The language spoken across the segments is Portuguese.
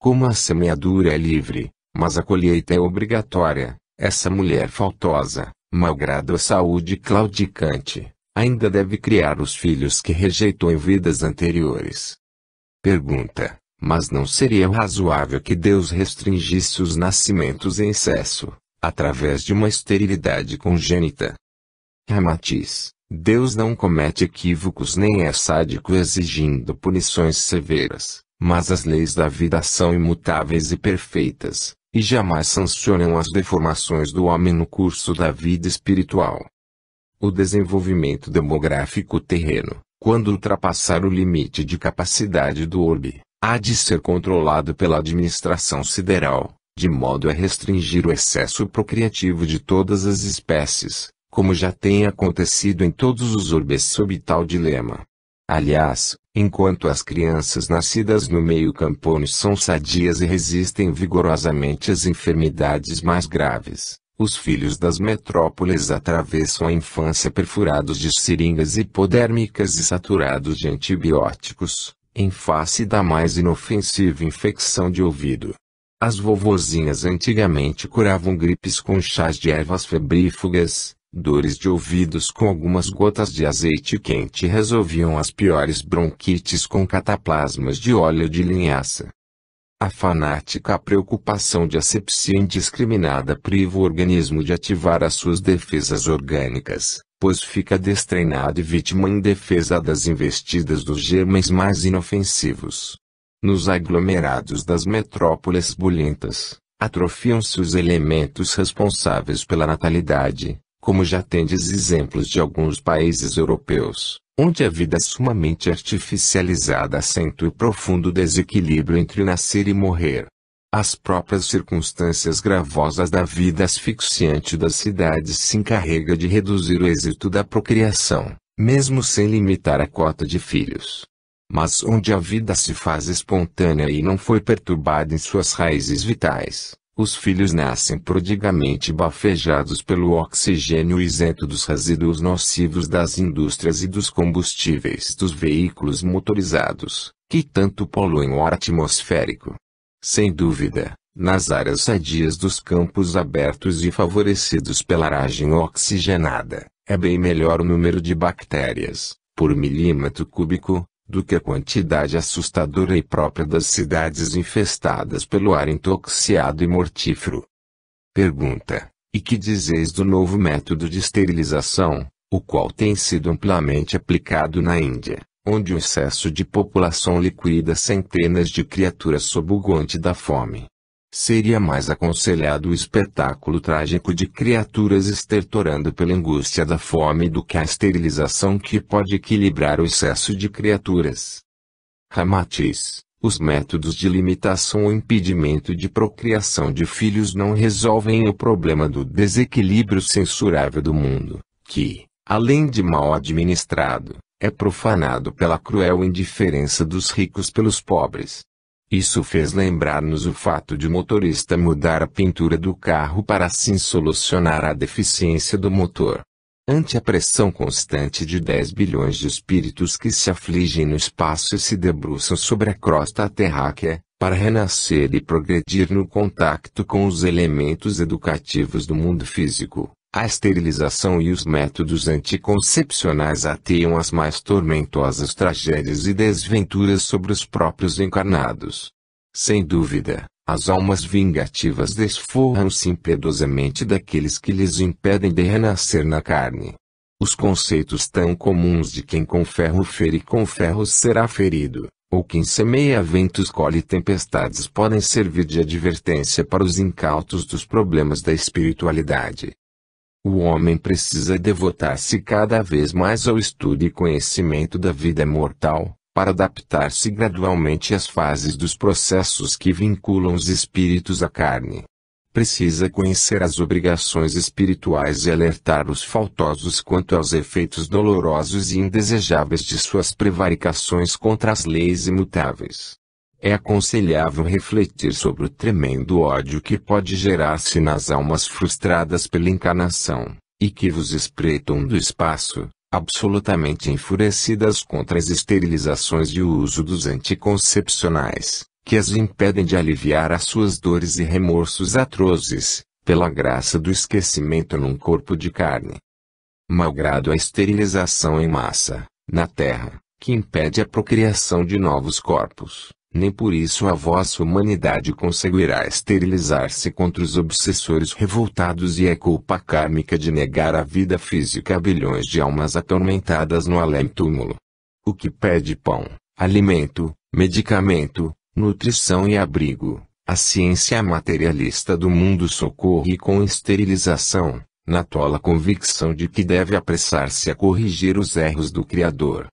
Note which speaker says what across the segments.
Speaker 1: Como a semeadura é livre, mas a colheita é obrigatória, essa mulher faltosa, malgrado a saúde claudicante, ainda deve criar os filhos que rejeitou em vidas anteriores. Pergunta: Mas não seria razoável que Deus restringisse os nascimentos em excesso, através de uma esterilidade congênita? Ramatiz: Deus não comete equívocos nem é sádico exigindo punições severas. Mas as leis da vida são imutáveis e perfeitas, e jamais sancionam as deformações do homem no curso da vida espiritual. O desenvolvimento demográfico terreno, quando ultrapassar o limite de capacidade do orbe, há de ser controlado pela administração sideral, de modo a restringir o excesso procriativo de todas as espécies, como já tem acontecido em todos os orbes sob tal dilema. Aliás, enquanto as crianças nascidas no meio campônio são sadias e resistem vigorosamente às enfermidades mais graves, os filhos das metrópoles atravessam a infância perfurados de seringas hipodérmicas e saturados de antibióticos, em face da mais inofensiva infecção de ouvido. As vovozinhas antigamente curavam gripes com chás de ervas febrífugas, dores de ouvidos com algumas gotas de azeite quente resolviam as piores bronquites com cataplasmas de óleo de linhaça. A fanática preocupação de asepsia indiscriminada priva o organismo de ativar as suas defesas orgânicas, pois fica destreinado e vítima indefesa das investidas dos germes mais inofensivos. Nos aglomerados das metrópoles bulhentas, atrofiam-se os elementos responsáveis pela natalidade, como já tendes exemplos de alguns países europeus, onde a vida é sumamente artificializada assenta o profundo desequilíbrio entre nascer e morrer. As próprias circunstâncias gravosas da vida asfixiante das cidades se encarrega de reduzir o êxito da procriação, mesmo sem limitar a cota de filhos. Mas onde a vida se faz espontânea e não foi perturbada em suas raízes vitais, os filhos nascem prodigamente bafejados pelo oxigênio isento dos resíduos nocivos das indústrias e dos combustíveis dos veículos motorizados, que tanto poluem o ar atmosférico. Sem dúvida, nas áreas sadias dos campos abertos e favorecidos pela aragem oxigenada, é bem melhor o número de bactérias, por milímetro cúbico, do que a quantidade assustadora e própria das cidades infestadas pelo ar intoxiado e mortífero. Pergunta: E que dizeis do novo método de esterilização, o qual tem sido amplamente aplicado na Índia, onde o excesso de população liquida centenas de criaturas sob o guante da fome? seria mais aconselhado o espetáculo trágico de criaturas estertorando pela angústia da fome do que a esterilização que pode equilibrar o excesso de criaturas. Ramatiz, os métodos de limitação ou impedimento de procriação de filhos não resolvem o problema do desequilíbrio censurável do mundo, que, além de mal administrado, é profanado pela cruel indiferença dos ricos pelos pobres. Isso fez lembrar-nos o fato de o motorista mudar a pintura do carro para assim solucionar a deficiência do motor. Ante a pressão constante de 10 bilhões de espíritos que se afligem no espaço e se debruçam sobre a crosta terráquea, para renascer e progredir no contacto com os elementos educativos do mundo físico. A esterilização e os métodos anticoncepcionais ateiam as mais tormentosas tragédias e desventuras sobre os próprios encarnados. Sem dúvida, as almas vingativas desforram-se impiedosamente daqueles que lhes impedem de renascer na carne. Os conceitos tão comuns de quem com ferro fere com ferro será ferido, ou quem semeia ventos colhe tempestades podem servir de advertência para os incautos dos problemas da espiritualidade. O homem precisa devotar-se cada vez mais ao estudo e conhecimento da vida mortal, para adaptar-se gradualmente às fases dos processos que vinculam os espíritos à carne. Precisa conhecer as obrigações espirituais e alertar os faltosos quanto aos efeitos dolorosos e indesejáveis de suas prevaricações contra as leis imutáveis é aconselhável refletir sobre o tremendo ódio que pode gerar-se nas almas frustradas pela encarnação, e que vos espreitam do espaço, absolutamente enfurecidas contra as esterilizações e o uso dos anticoncepcionais, que as impedem de aliviar as suas dores e remorsos atrozes, pela graça do esquecimento num corpo de carne. Malgrado a esterilização em massa, na Terra, que impede a procriação de novos corpos, nem por isso a vossa humanidade conseguirá esterilizar-se contra os obsessores revoltados e é culpa kármica de negar a vida física a bilhões de almas atormentadas no além-túmulo. O que pede pão, alimento, medicamento, nutrição e abrigo, a ciência materialista do mundo socorre com esterilização, na tola convicção de que deve apressar-se a corrigir os erros do Criador.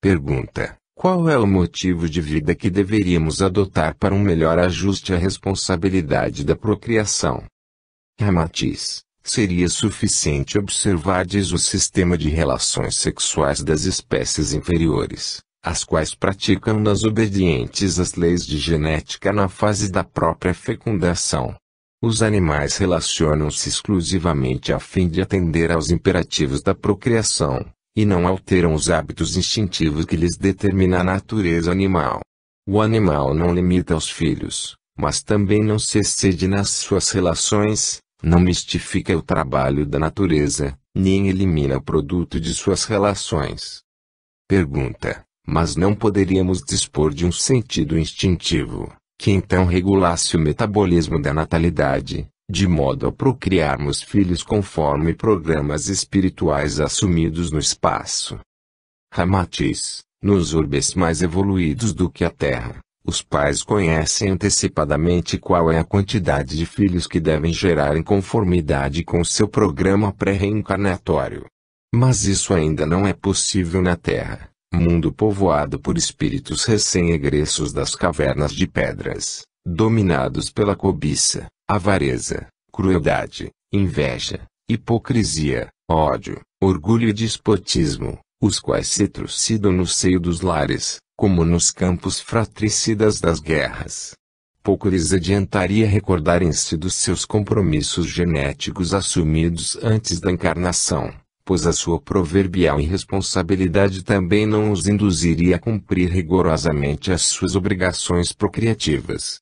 Speaker 1: Pergunta qual é o motivo de vida que deveríamos adotar para um melhor ajuste à responsabilidade da procriação? Ramatiz, é, seria suficiente observardes o sistema de relações sexuais das espécies inferiores, as quais praticam-nas obedientes às leis de genética na fase da própria fecundação. Os animais relacionam-se exclusivamente a fim de atender aos imperativos da procriação e não alteram os hábitos instintivos que lhes determina a natureza animal. O animal não limita os filhos, mas também não se excede nas suas relações, não mistifica o trabalho da natureza, nem elimina o produto de suas relações. Pergunta: Mas não poderíamos dispor de um sentido instintivo, que então regulasse o metabolismo da natalidade, de modo a procriarmos filhos conforme programas espirituais assumidos no espaço. Ramatiz, nos urbes mais evoluídos do que a Terra, os pais conhecem antecipadamente qual é a quantidade de filhos que devem gerar em conformidade com seu programa pré-reencarnatório. Mas isso ainda não é possível na Terra, mundo povoado por espíritos recém-egressos das cavernas de pedras, dominados pela cobiça, avareza, crueldade, inveja, hipocrisia, ódio, orgulho e despotismo, os quais se trucidam no seio dos lares, como nos campos fratricidas das guerras. Pouco lhes adiantaria recordarem-se dos seus compromissos genéticos assumidos antes da encarnação, pois a sua proverbial irresponsabilidade também não os induziria a cumprir rigorosamente as suas obrigações procriativas.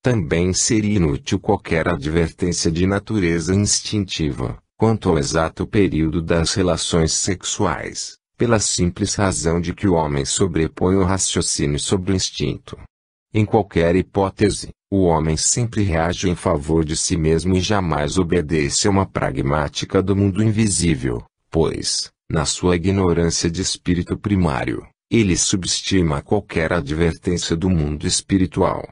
Speaker 1: Também seria inútil qualquer advertência de natureza instintiva quanto ao exato período das relações sexuais, pela simples razão de que o homem sobrepõe o raciocínio sobre o instinto. Em qualquer hipótese, o homem sempre reage em favor de si mesmo e jamais obedece a uma pragmática do mundo invisível, pois, na sua ignorância de espírito primário, ele subestima qualquer advertência do mundo espiritual.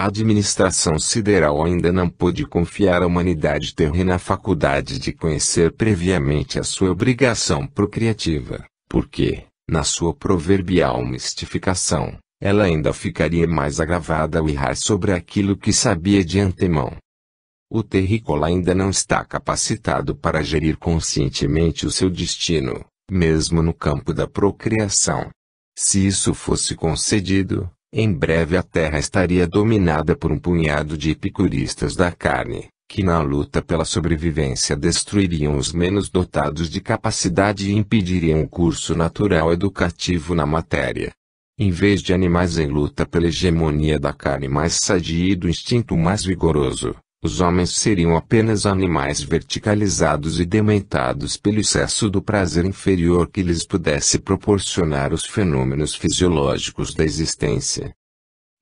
Speaker 1: A administração sideral ainda não pôde confiar à humanidade terrena a faculdade de conhecer previamente a sua obrigação procriativa, porque, na sua proverbial mistificação, ela ainda ficaria mais agravada ao errar sobre aquilo que sabia de antemão. O terrícola ainda não está capacitado para gerir conscientemente o seu destino, mesmo no campo da procriação. Se isso fosse concedido, em breve a terra estaria dominada por um punhado de epicuristas da carne, que na luta pela sobrevivência destruiriam os menos dotados de capacidade e impediriam o curso natural educativo na matéria. Em vez de animais em luta pela hegemonia da carne mais sadia e do instinto mais vigoroso, os homens seriam apenas animais verticalizados e dementados pelo excesso do prazer inferior que lhes pudesse proporcionar os fenômenos fisiológicos da existência.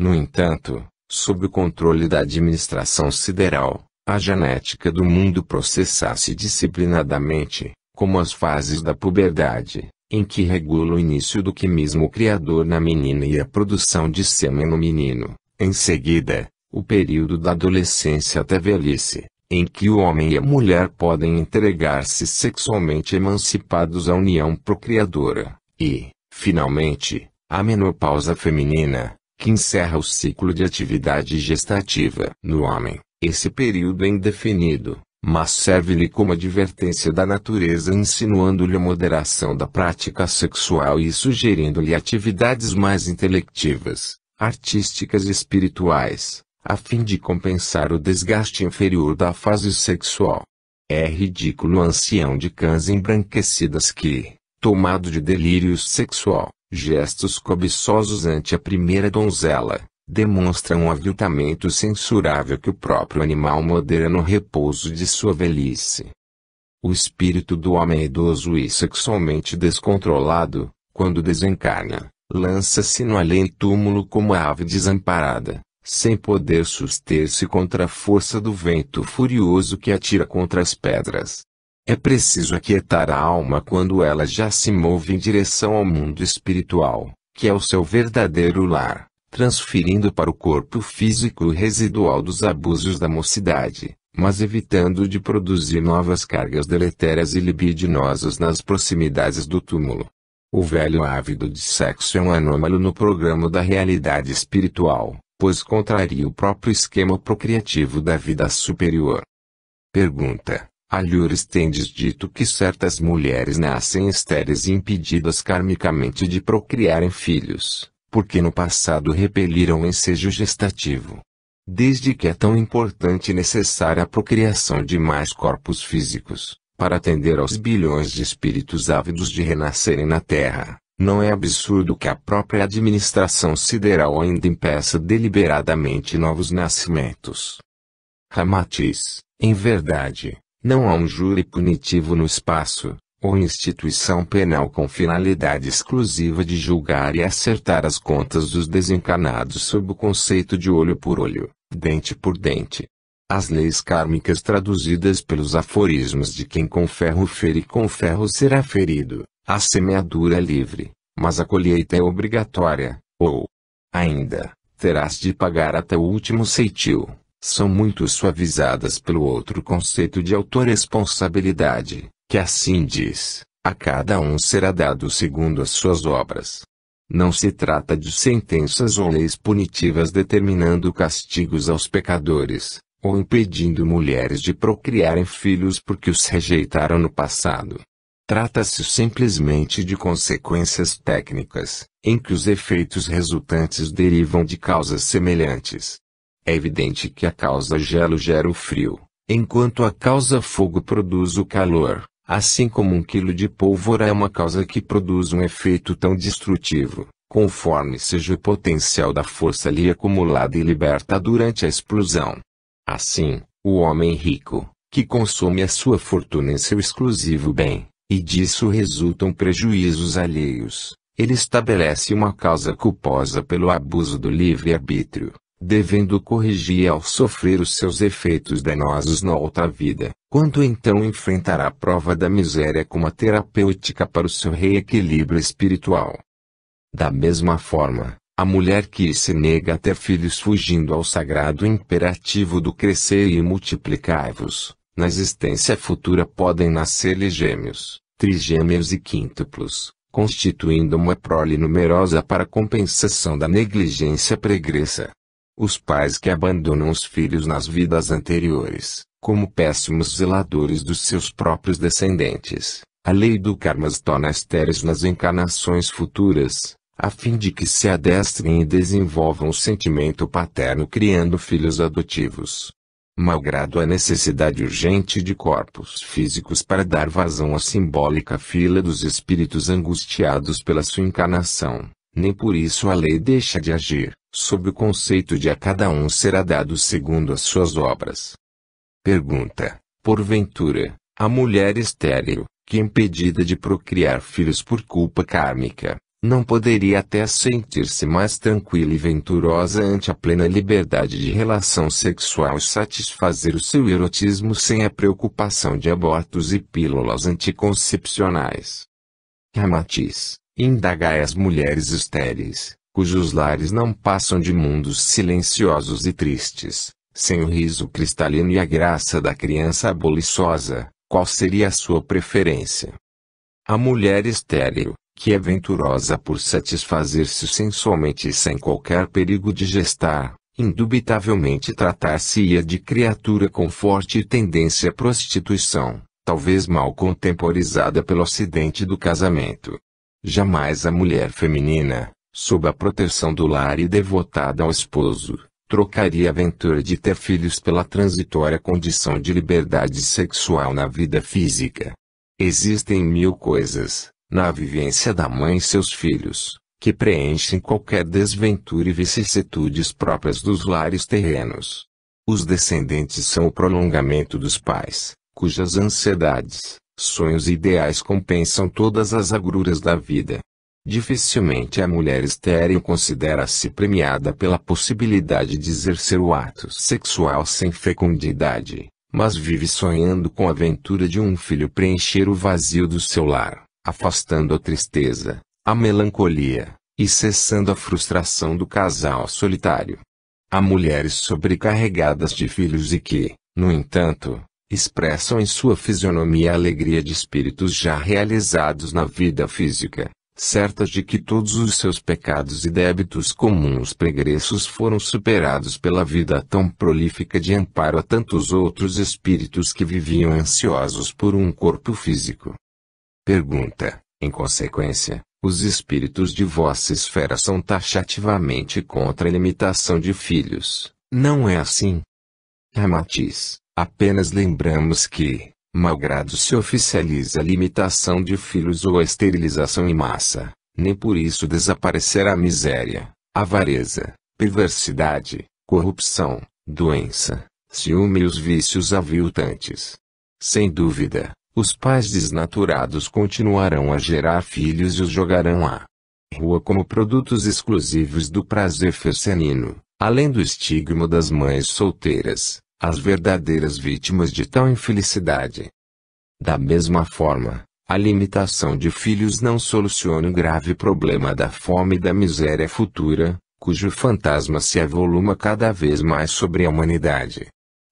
Speaker 1: No entanto, sob o controle da administração sideral, a genética do mundo processasse disciplinadamente, como as fases da puberdade, em que regula o início do quimismo criador na menina e a produção de sêmen no menino. Em seguida, o período da adolescência até velhice, em que o homem e a mulher podem entregar-se sexualmente emancipados à união procriadora, e, finalmente, a menopausa feminina, que encerra o ciclo de atividade gestativa no homem. Esse período é indefinido, mas serve-lhe como advertência da natureza, insinuando-lhe a moderação da prática sexual e sugerindo-lhe atividades mais intelectivas, artísticas e espirituais a fim de compensar o desgaste inferior da fase sexual. É ridículo ancião de cãs embranquecidas que, tomado de delírio sexual, gestos cobiçosos ante a primeira donzela, demonstra um aviltamento censurável que o próprio animal modera no repouso de sua velhice. O espírito do homem idoso e sexualmente descontrolado, quando desencarna, lança-se no além-túmulo como a ave desamparada, sem poder suster-se contra a força do vento furioso que atira contra as pedras. É preciso aquietar a alma quando ela já se move em direção ao mundo espiritual, que é o seu verdadeiro lar, transferindo para o corpo físico o residual dos abusos da mocidade, mas evitando de produzir novas cargas deletérias e libidinosas nas proximidades do túmulo. O velho ávido de sexo é um anômalo no programa da realidade espiritual pois contraria o próprio esquema procriativo da vida superior. Pergunta. Alhures tendes dito que certas mulheres nascem estéreis e impedidas karmicamente de procriarem filhos, porque no passado repeliram o ensejo gestativo. Desde que é tão importante e necessária a procriação de mais corpos físicos, para atender aos bilhões de espíritos ávidos de renascerem na Terra, não é absurdo que a própria administração sideral ainda impeça deliberadamente novos nascimentos. Ramatiz, em verdade, não há um júri punitivo no espaço, ou instituição penal com finalidade exclusiva de julgar e acertar as contas dos desencarnados sob o conceito de olho por olho, dente por dente. As leis kármicas traduzidas pelos aforismos de quem com ferro fere com ferro será ferido, a semeadura é livre, mas a colheita é obrigatória, ou ainda, terás de pagar até o último ceitil. São muito suavizadas pelo outro conceito de autorresponsabilidade, que assim diz: a cada um será dado segundo as suas obras. Não se trata de sentenças ou leis punitivas determinando castigos aos pecadores, ou impedindo mulheres de procriarem filhos porque os rejeitaram no passado. Trata-se simplesmente de consequências técnicas, em que os efeitos resultantes derivam de causas semelhantes. É evidente que a causa gelo gera o frio, enquanto a causa fogo produz o calor, assim como um quilo de pólvora é uma causa que produz um efeito tão destrutivo, conforme seja o potencial da força ali acumulada e liberta durante a explosão. Assim, o homem rico, que consome a sua fortuna em seu exclusivo bem, e disso resultam prejuízos alheios, ele estabelece uma causa culposa pelo abuso do livre-arbítrio, devendo corrigir ao sofrer os seus efeitos danosos na outra vida, quando então enfrentará a prova da miséria como a terapêutica para o seu reequilíbrio espiritual. Da mesma forma, a mulher que se nega a ter filhos fugindo ao sagrado imperativo do crescer e multiplicar-vos, na existência futura podem nascer-lhe gêmeos, trigêmeos e quíntuplos, constituindo uma prole numerosa para compensação da negligência pregressa. Os pais que abandonam os filhos nas vidas anteriores, como péssimos zeladores dos seus próprios descendentes, a lei do karma os torna estéreis nas encarnações futuras, a fim de que se adestrem e desenvolvam o sentimento paterno criando filhos adotivos malgrado a necessidade urgente de corpos físicos para dar vazão à simbólica fila dos espíritos angustiados pela sua encarnação, nem por isso a lei deixa de agir, sob o conceito de a cada um será dado segundo as suas obras. Pergunta: Porventura, a mulher estéril, que é impedida de procriar filhos por culpa kármica, não poderia até sentir-se mais tranquila e venturosa ante a plena liberdade de relação sexual e satisfazer o seu erotismo sem a preocupação de abortos e pílulas anticoncepcionais. Ramatiz, indagai as mulheres estéreis, cujos lares não passam de mundos silenciosos e tristes, sem o riso cristalino e a graça da criança aboliçosa, qual seria a sua preferência? A mulher estéril, que é venturosa por satisfazer-se sensualmente e sem qualquer perigo de gestar, indubitavelmente tratar-se-ia de criatura com forte tendência à prostituição, talvez mal contemporizada pelo acidente do casamento. Jamais a mulher feminina, sob a proteção do lar e devotada ao esposo, trocaria a aventura de ter filhos pela transitória condição de liberdade sexual na vida física. Existem mil coisas, na vivência da mãe e seus filhos, que preenchem qualquer desventura e vicissitudes próprias dos lares terrenos. Os descendentes são o prolongamento dos pais, cujas ansiedades, sonhos e ideais compensam todas as agruras da vida. Dificilmente a mulher estéril considera-se premiada pela possibilidade de exercer o ato sexual sem fecundidade, mas vive sonhando com a aventura de um filho preencher o vazio do seu lar afastando a tristeza, a melancolia, e cessando a frustração do casal solitário. Há mulheres sobrecarregadas de filhos e que, no entanto, expressam em sua fisionomia a alegria de espíritos já realizados na vida física, certas de que todos os seus pecados e débitos comuns pregressos foram superados pela vida tão prolífica de amparo a tantos outros espíritos que viviam ansiosos por um corpo físico. Pergunta: em consequência, os espíritos de vossa esfera são taxativamente contra a limitação de filhos, não é assim? Ramatiz, apenas lembramos que, malgrado se oficialize a limitação de filhos ou a esterilização em massa, nem por isso desaparecerá a miséria, avareza, perversidade, corrupção, doença, ciúme e os vícios aviltantes. Sem dúvida, os pais desnaturados continuarão a gerar filhos e os jogarão à rua como produtos exclusivos do prazer feminino, além do estigma das mães solteiras, as verdadeiras vítimas de tal infelicidade. Da mesma forma, a limitação de filhos não soluciona o grave problema da fome e da miséria futura, cujo fantasma se avoluma cada vez mais sobre a humanidade.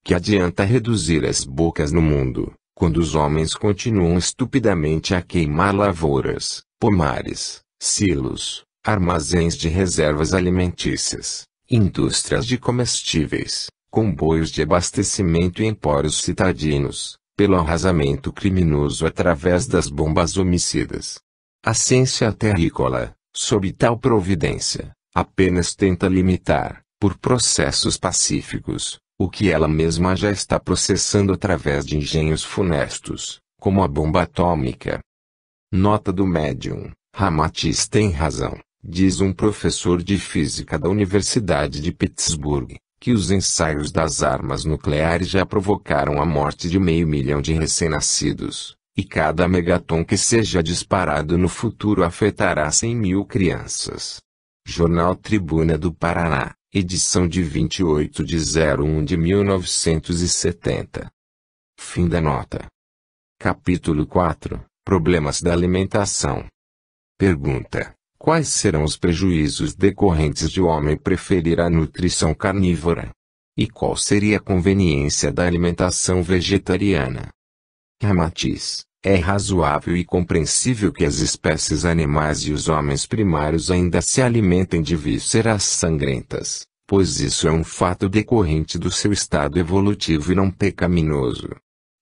Speaker 1: Que adianta reduzir as bocas no mundo, quando os homens continuam estupidamente a queimar lavouras, pomares, silos, armazéns de reservas alimentícias, indústrias de comestíveis, comboios de abastecimento e empórios citadinos, pelo arrasamento criminoso através das bombas homicidas. A ciência terrícola, sob tal providência, apenas tenta limitar, por processos pacíficos, o que ela mesma já está processando através de engenhos funestos, como a bomba atômica. Nota do médium: Ramatiz tem razão, diz um professor de física da Universidade de Pittsburgh, que os ensaios das armas nucleares já provocaram a morte de meio milhão de recém-nascidos, e cada megaton que seja disparado no futuro afetará 100 mil crianças. Jornal Tribuna do Paraná edição de 28 de 01 de 1970. Fim da nota. Capítulo 4 Problemas da alimentação. Pergunta: Quais serão os prejuízos decorrentes de o homem preferir a nutrição carnívora? E qual seria a conveniência da alimentação vegetariana? Ramatiz é razoável e compreensível que as espécies animais e os homens primários ainda se alimentem de vísceras sangrentas, pois isso é um fato decorrente do seu estado evolutivo e não pecaminoso.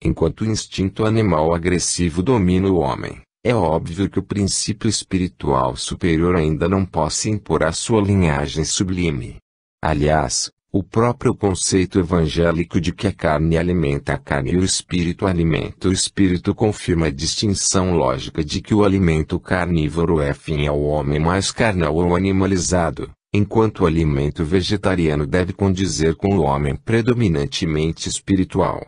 Speaker 1: Enquanto o instinto animal agressivo domina o homem, é óbvio que o princípio espiritual superior ainda não possa impor a sua linhagem sublime. Aliás, o próprio conceito evangélico de que a carne alimenta a carne e o espírito alimenta o espírito confirma a distinção lógica de que o alimento carnívoro é fim ao homem mais carnal ou animalizado, enquanto o alimento vegetariano deve condizer com o homem predominantemente espiritual.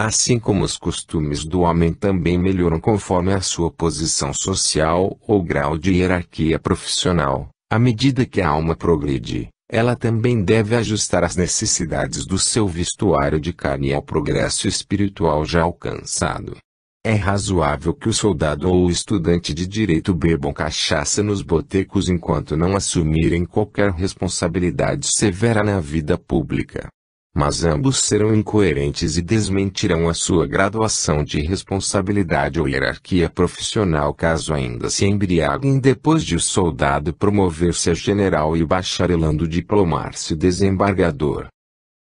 Speaker 1: Assim como os costumes do homem também melhoram conforme a sua posição social ou grau de hierarquia profissional, à medida que a alma progride ela também deve ajustar as necessidades do seu vestuário de carne ao progresso espiritual já alcançado. É razoável que o soldado ou o estudante de direito bebam cachaça nos botecos enquanto não assumirem qualquer responsabilidade severa na vida pública mas ambos serão incoerentes e desmentirão a sua graduação de responsabilidade ou hierarquia profissional caso ainda se embriaguem depois de o soldado promover-se a general e o bacharelando diplomar-se desembargador.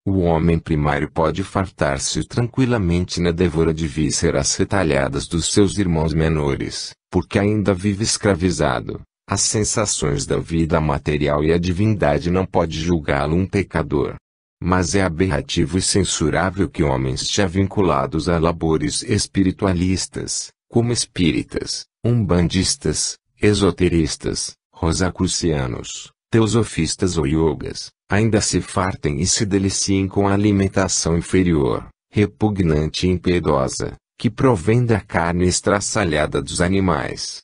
Speaker 1: O homem primário pode fartar-se tranquilamente na devora de vísceras retalhadas dos seus irmãos menores, porque ainda vive escravizado. As sensações da vida material e a divindade não pode julgá-lo um pecador mas é aberrativo e censurável que homens já vinculados a labores espiritualistas, como espíritas, umbandistas, esoteristas, rosacrucianos, teosofistas ou yogas, ainda se fartem e se deliciem com a alimentação inferior, repugnante e impiedosa, que provém da carne estraçalhada dos animais.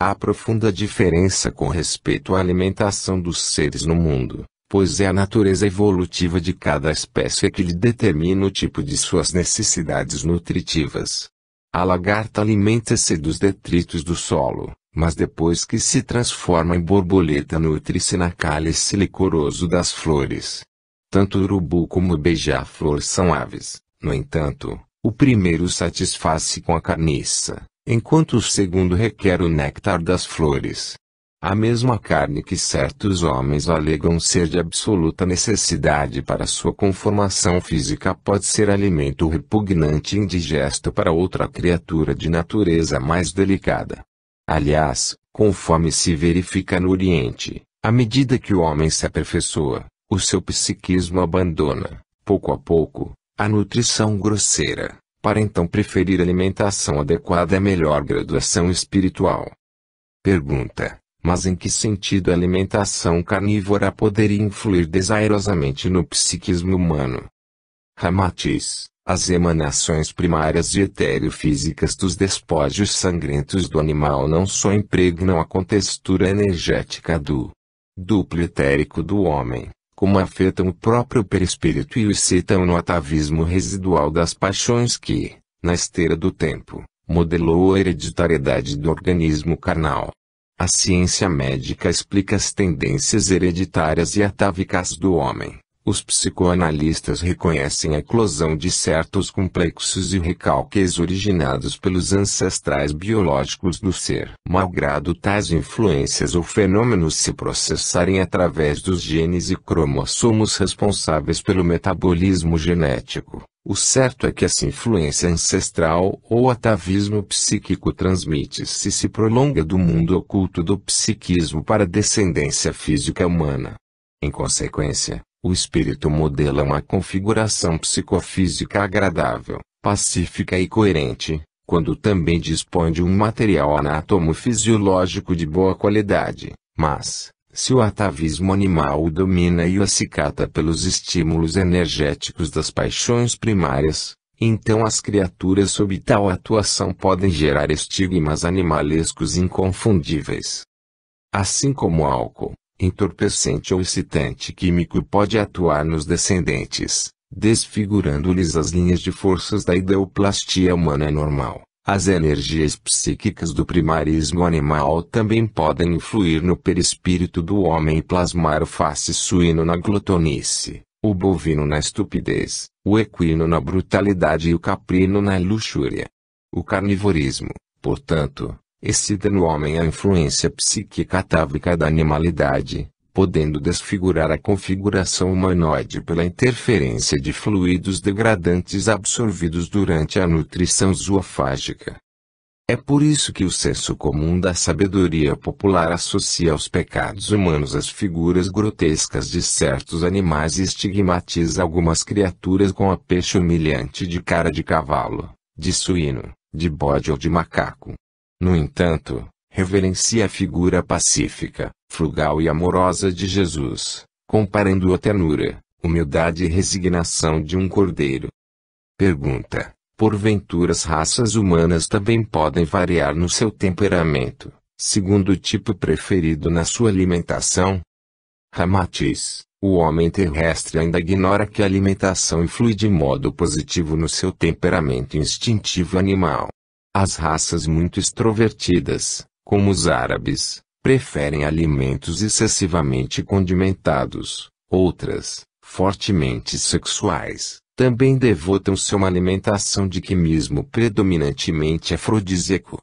Speaker 1: Há profunda diferença com respeito à alimentação dos seres no mundo, pois é a natureza evolutiva de cada espécie que lhe determina o tipo de suas necessidades nutritivas. A lagarta alimenta-se dos detritos do solo, mas depois que se transforma em borboleta nutre-se na cálice licoroso das flores. Tanto urubu como beija-flor são aves, no entanto, o primeiro satisfaz-se com a carniça, enquanto o segundo requer o néctar das flores. A mesma carne que certos homens alegam ser de absoluta necessidade para sua conformação física pode ser alimento repugnante e indigesto para outra criatura de natureza mais delicada. Aliás, conforme se verifica no Oriente, à medida que o homem se aperfeiçoa, o seu psiquismo abandona, pouco a pouco, a nutrição grosseira, para então preferir alimentação adequada à é melhor graduação espiritual. Pergunta: mas em que sentido a alimentação carnívora poderia influir desairosamente no psiquismo humano? Ramatiz, as emanações primárias e etéreo-físicas dos despojos sangrentos do animal não só impregnam a contextura energética do duplo etérico do homem, como afetam o próprio perispírito e o excitam no atavismo residual das paixões que, na esteira do tempo, modelou a hereditariedade do organismo carnal. A ciência médica explica as tendências hereditárias e atávicas do homem. Os psicoanalistas reconhecem a eclosão de certos complexos e recalques originados pelos ancestrais biológicos do ser. Malgrado tais influências ou fenômenos se processarem através dos genes e cromossomos responsáveis pelo metabolismo genético, o certo é que essa influência ancestral ou atavismo psíquico transmite-se e se prolonga do mundo oculto do psiquismo para a descendência física humana. Em consequência, o espírito modela uma configuração psicofísica agradável, pacífica e coerente, quando também dispõe de um material anátomo fisiológico de boa qualidade, mas, se o atavismo animal o domina e o acicata pelos estímulos energéticos das paixões primárias, então as criaturas sob tal atuação podem gerar estigmas animalescos inconfundíveis. Assim como o álcool, entorpecente ou excitante químico pode atuar nos descendentes, desfigurando-lhes as linhas de forças da ideoplastia humana normal. As energias psíquicas do primarismo animal também podem influir no perispírito do homem e plasmar o face suíno na glutonice, o bovino na estupidez, o equino na brutalidade e o caprino na luxúria. O carnivorismo, portanto, excita no homem a influência psíquica atávica da animalidade, podendo desfigurar a configuração humanoide pela interferência de fluidos degradantes absorvidos durante a nutrição zoofágica. É por isso que o senso comum da sabedoria popular associa aos pecados humanos as figuras grotescas de certos animais e estigmatiza algumas criaturas com a peixe humilhante de cara de cavalo, de suíno, de bode ou de macaco. No entanto, reverencia a figura pacífica, frugal e amorosa de Jesus, comparando a ternura, humildade e resignação de um cordeiro. Pergunta: Porventura as raças humanas também podem variar no seu temperamento, segundo o tipo preferido na sua alimentação? Ramatiz: O homem terrestre ainda ignora que a alimentação influi de modo positivo no seu temperamento instintivo animal. As raças muito extrovertidas, como os árabes, preferem alimentos excessivamente condimentados, outras, fortemente sexuais, também devotam-se a uma alimentação de quimismo predominantemente afrodisíaco.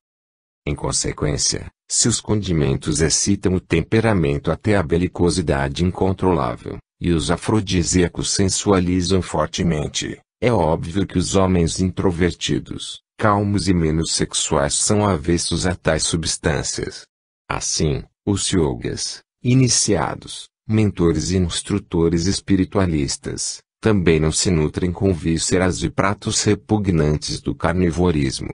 Speaker 1: Em consequência, se os condimentos excitam o temperamento até a belicosidade incontrolável, e os afrodisíacos sensualizam fortemente, é óbvio que os homens introvertidos, calmos e menos sexuais são avessos a tais substâncias. Assim, os yogas, iniciados, mentores e instrutores espiritualistas, também não se nutrem com vísceras e pratos repugnantes do carnivorismo.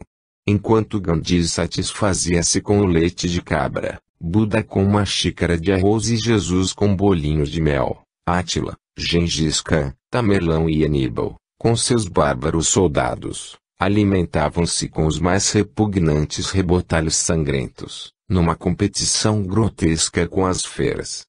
Speaker 1: Enquanto Gandhi satisfazia-se com o leite de cabra, Buda com uma xícara de arroz e Jesus com bolinhos de mel, Átila, Gengis Khan, Tamerlão e Aníbal, com seus bárbaros soldados, alimentavam-se com os mais repugnantes rebotalhos sangrentos, numa competição grotesca com as feras.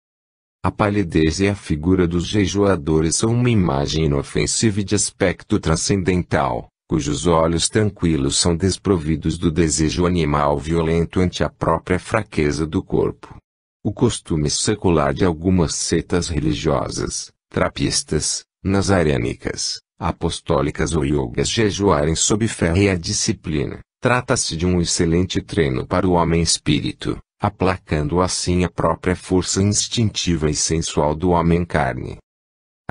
Speaker 1: A palidez e a figura dos jejuadores são uma imagem inofensiva e de aspecto transcendental, cujos olhos tranquilos são desprovidos do desejo animal violento ante a própria fraqueza do corpo. O costume secular de algumas setas religiosas, trapistas, nazarênicas, apostólicas ou yogas jejuarem sob férrea disciplina. Trata-se de um excelente treino para o homem espírito, aplacando assim a própria força instintiva e sensual do homem carne.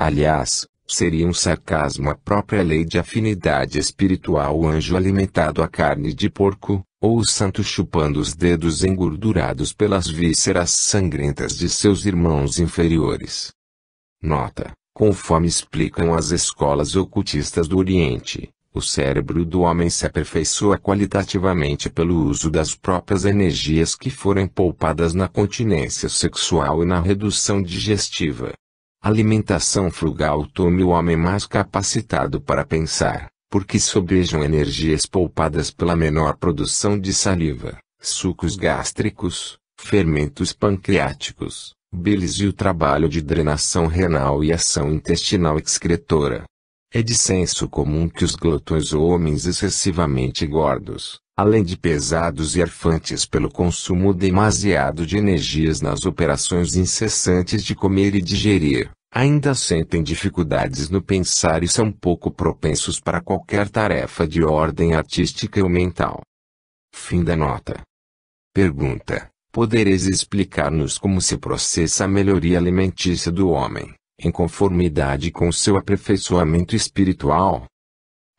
Speaker 1: Aliás, seria um sarcasmo a própria lei de afinidade espiritual o anjo alimentado a carne de porco, ou o santo chupando os dedos engordurados pelas vísceras sangrentas de seus irmãos inferiores. Nota: Conforme explicam as escolas ocultistas do Oriente, o cérebro do homem se aperfeiçoa qualitativamente pelo uso das próprias energias que forem poupadas na continência sexual e na redução digestiva. Alimentação frugal torna o homem mais capacitado para pensar, porque sobejam energias poupadas pela menor produção de saliva, sucos gástricos, fermentos pancreáticos, o trabalho de drenação renal e ação intestinal excretora. É de senso comum que os glotões ou homens excessivamente gordos, além de pesados e arfantes pelo consumo demasiado de energias nas operações incessantes de comer e digerir, ainda sentem dificuldades no pensar e são pouco propensos para qualquer tarefa de ordem artística ou mental. Fim da nota. Pergunta podereis explicar-nos como se processa a melhoria alimentícia do homem, em conformidade com seu aperfeiçoamento espiritual?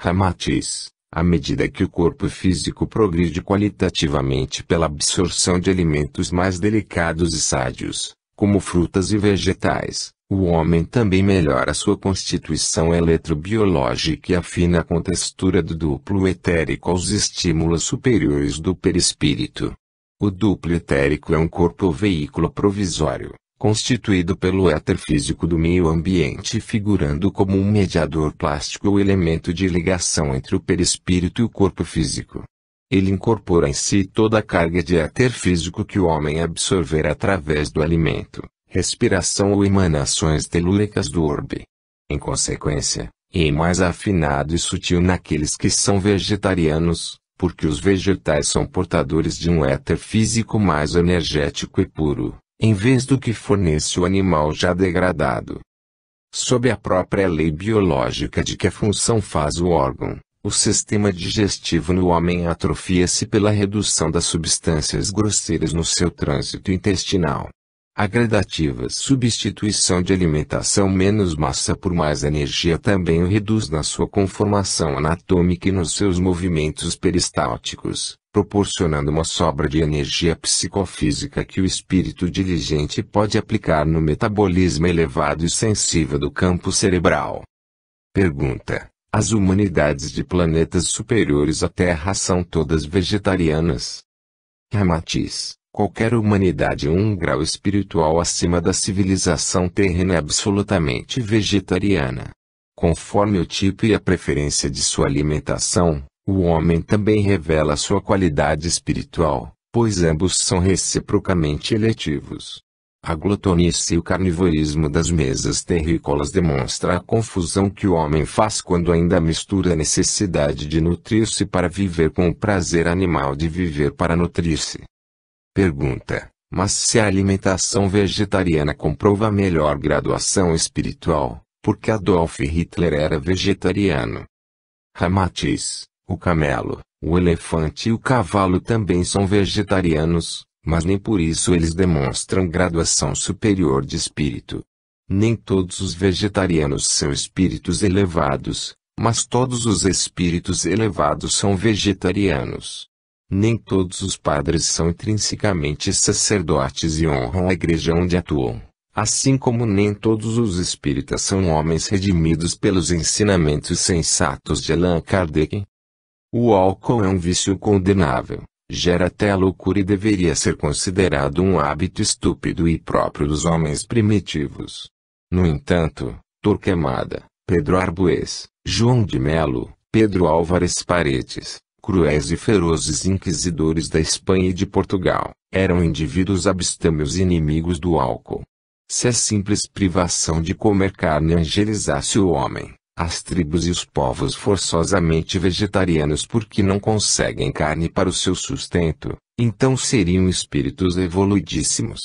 Speaker 1: Ramatiz, à medida que o corpo físico progride qualitativamente pela absorção de alimentos mais delicados e sádios, como frutas e vegetais, o homem também melhora sua constituição eletrobiológica e afina a contextura do duplo etérico aos estímulos superiores do perispírito. O duplo etérico é um corpo ou veículo provisório, constituído pelo éter físico do meio ambiente figurando como um mediador plástico ou elemento de ligação entre o perispírito e o corpo físico. Ele incorpora em si toda a carga de éter físico que o homem absorver através do alimento, respiração ou emanações telúricas do orbe. Em consequência, e é mais afinado e sutil naqueles que são vegetarianos, porque os vegetais são portadores de um éter físico mais energético e puro, em vez do que fornece o animal já degradado. Sob a própria lei biológica de que a função faz o órgão, o sistema digestivo no homem atrofia-se pela redução das substâncias grosseiras no seu trânsito intestinal. A gradativa substituição de alimentação menos massa por mais energia também o reduz na sua conformação anatômica e nos seus movimentos peristálticos, proporcionando uma sobra de energia psicofísica que o espírito diligente pode aplicar no metabolismo elevado e sensível do campo cerebral. Pergunta: As humanidades de planetas superiores à Terra são todas vegetarianas? Ramatiz Qualquer humanidade um grau espiritual acima da civilização terrena é absolutamente vegetariana. Conforme o tipo e a preferência de sua alimentação, o homem também revela sua qualidade espiritual, pois ambos são reciprocamente eletivos. A glotonice e o carnivorismo das mesas terrícolas demonstra a confusão que o homem faz quando ainda mistura a necessidade de nutrir-se para viver com o prazer animal de viver para nutrir-se. Pergunta: Mas se a alimentação vegetariana comprova melhor graduação espiritual, por que Adolf Hitler era vegetariano? Ramatiz, o camelo, o elefante e o cavalo também são vegetarianos, mas nem por isso eles demonstram graduação superior de espírito. Nem todos os vegetarianos são espíritos elevados, mas todos os espíritos elevados são vegetarianos. Nem todos os padres são intrinsecamente sacerdotes e honram a igreja onde atuam, assim como nem todos os espíritas são homens redimidos pelos ensinamentos sensatos de Allan Kardec. O álcool é um vício condenável, gera até a loucura e deveria ser considerado um hábito estúpido e próprio dos homens primitivos. No entanto, Torquemada, Pedro Arbues, João de Melo, Pedro Álvares Paredes, cruéis e ferozes inquisidores da Espanha e de Portugal, eram indivíduos abstâmios inimigos do álcool. Se a simples privação de comer carne angelizasse o homem, as tribos e os povos forçosamente vegetarianos porque não conseguem carne para o seu sustento, então seriam espíritos evoluidíssimos.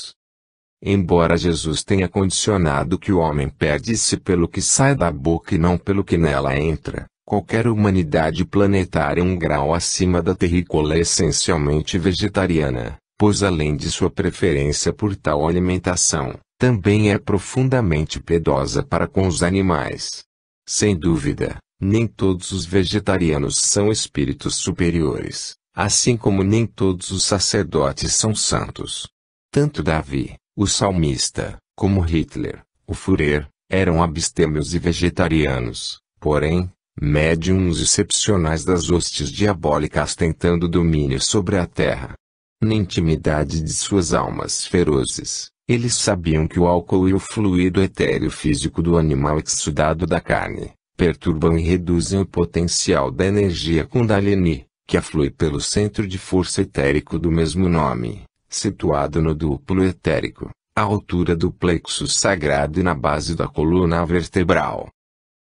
Speaker 1: Embora Jesus tenha condicionado que o homem perde-se pelo que sai da boca e não pelo que nela entra, Qualquer humanidade planetária um grau acima da terrícola é essencialmente vegetariana, pois além de sua preferência por tal alimentação, também é profundamente piedosa para com os animais. Sem dúvida, nem todos os vegetarianos são espíritos superiores, assim como nem todos os sacerdotes são santos. Tanto Davi, o salmista, como Hitler, o Führer, eram abstêmios e vegetarianos, porém, médiums excepcionais das hostes diabólicas tentando domínio sobre a terra. Na intimidade de suas almas ferozes, eles sabiam que o álcool e o fluido etéreo físico do animal exudado da carne, perturbam e reduzem o potencial da energia Kundalini, que aflui pelo centro de força etérico do mesmo nome, situado no duplo etérico, à altura do plexo sagrado e na base da coluna vertebral.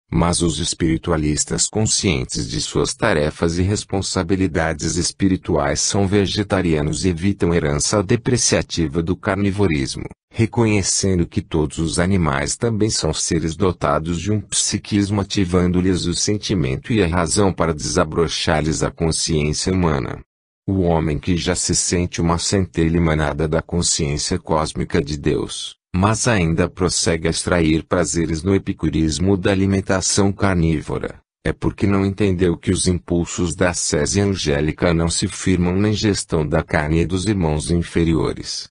Speaker 1: Mas os espiritualistas conscientes de suas tarefas e responsabilidades espirituais são vegetarianos e evitam herança depreciativa do carnivorismo, reconhecendo que todos os animais também são seres dotados de um psiquismo ativando-lhes o sentimento e a razão para desabrochar-lhes a consciência humana. O homem que já se sente uma centelha emanada da consciência cósmica de Deus, mas ainda prossegue a extrair prazeres no epicurismo da alimentação carnívora, é porque não entendeu que os impulsos da sese angélica não se firmam na ingestão da carne dos irmãos inferiores.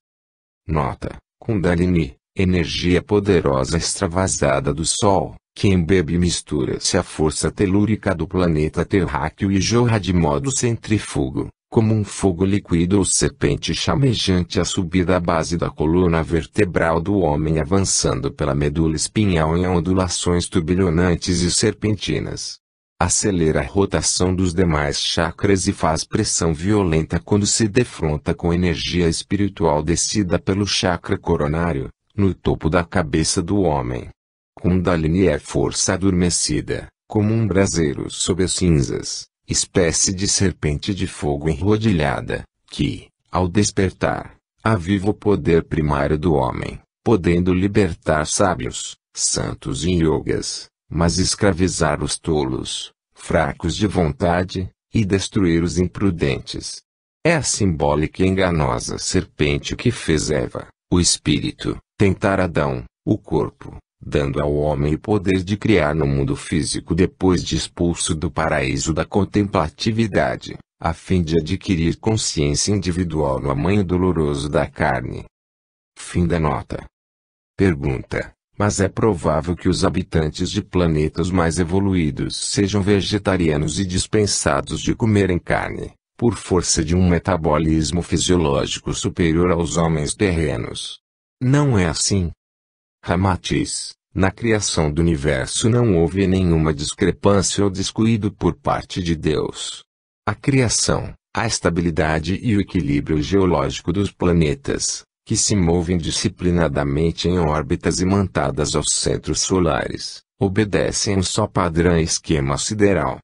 Speaker 1: Nota: Kundalini, energia poderosa extravasada do Sol, que embebe e mistura-se à força telúrica do planeta terráqueo e jorra de modo centrífugo, como um fogo líquido ou serpente chamejante a subir da base da coluna vertebral do homem avançando pela medula espinhal em ondulações turbilhonantes e serpentinas. Acelera a rotação dos demais chakras e faz pressão violenta quando se defronta com energia espiritual descida pelo chakra coronário, no topo da cabeça do homem. Kundalini é força adormecida, como um braseiro sob as cinzas espécie de serpente de fogo enrodilhada, que, ao despertar, aviva o poder primário do homem, podendo libertar sábios, santos e yogas, mas escravizar os tolos, fracos de vontade, e destruir os imprudentes. É a simbólica e enganosa serpente que fez Eva, o espírito, tentar Adão, o corpo, dando ao homem o poder de criar no mundo físico depois de expulso do paraíso da contemplatividade, a fim de adquirir consciência individual no amanho doloroso da carne. Fim da nota. Pergunta: Mas é provável que os habitantes de planetas mais evoluídos sejam vegetarianos e dispensados de comerem carne, por força de um metabolismo fisiológico superior aos homens terrenos? Não é assim. Ramatiz. Na criação do universo não houve nenhuma discrepância ou descuido por parte de Deus. A criação, a estabilidade e o equilíbrio geológico dos planetas, que se movem disciplinadamente em órbitas imantadas aos centros solares, obedecem um só padrão e esquema sideral.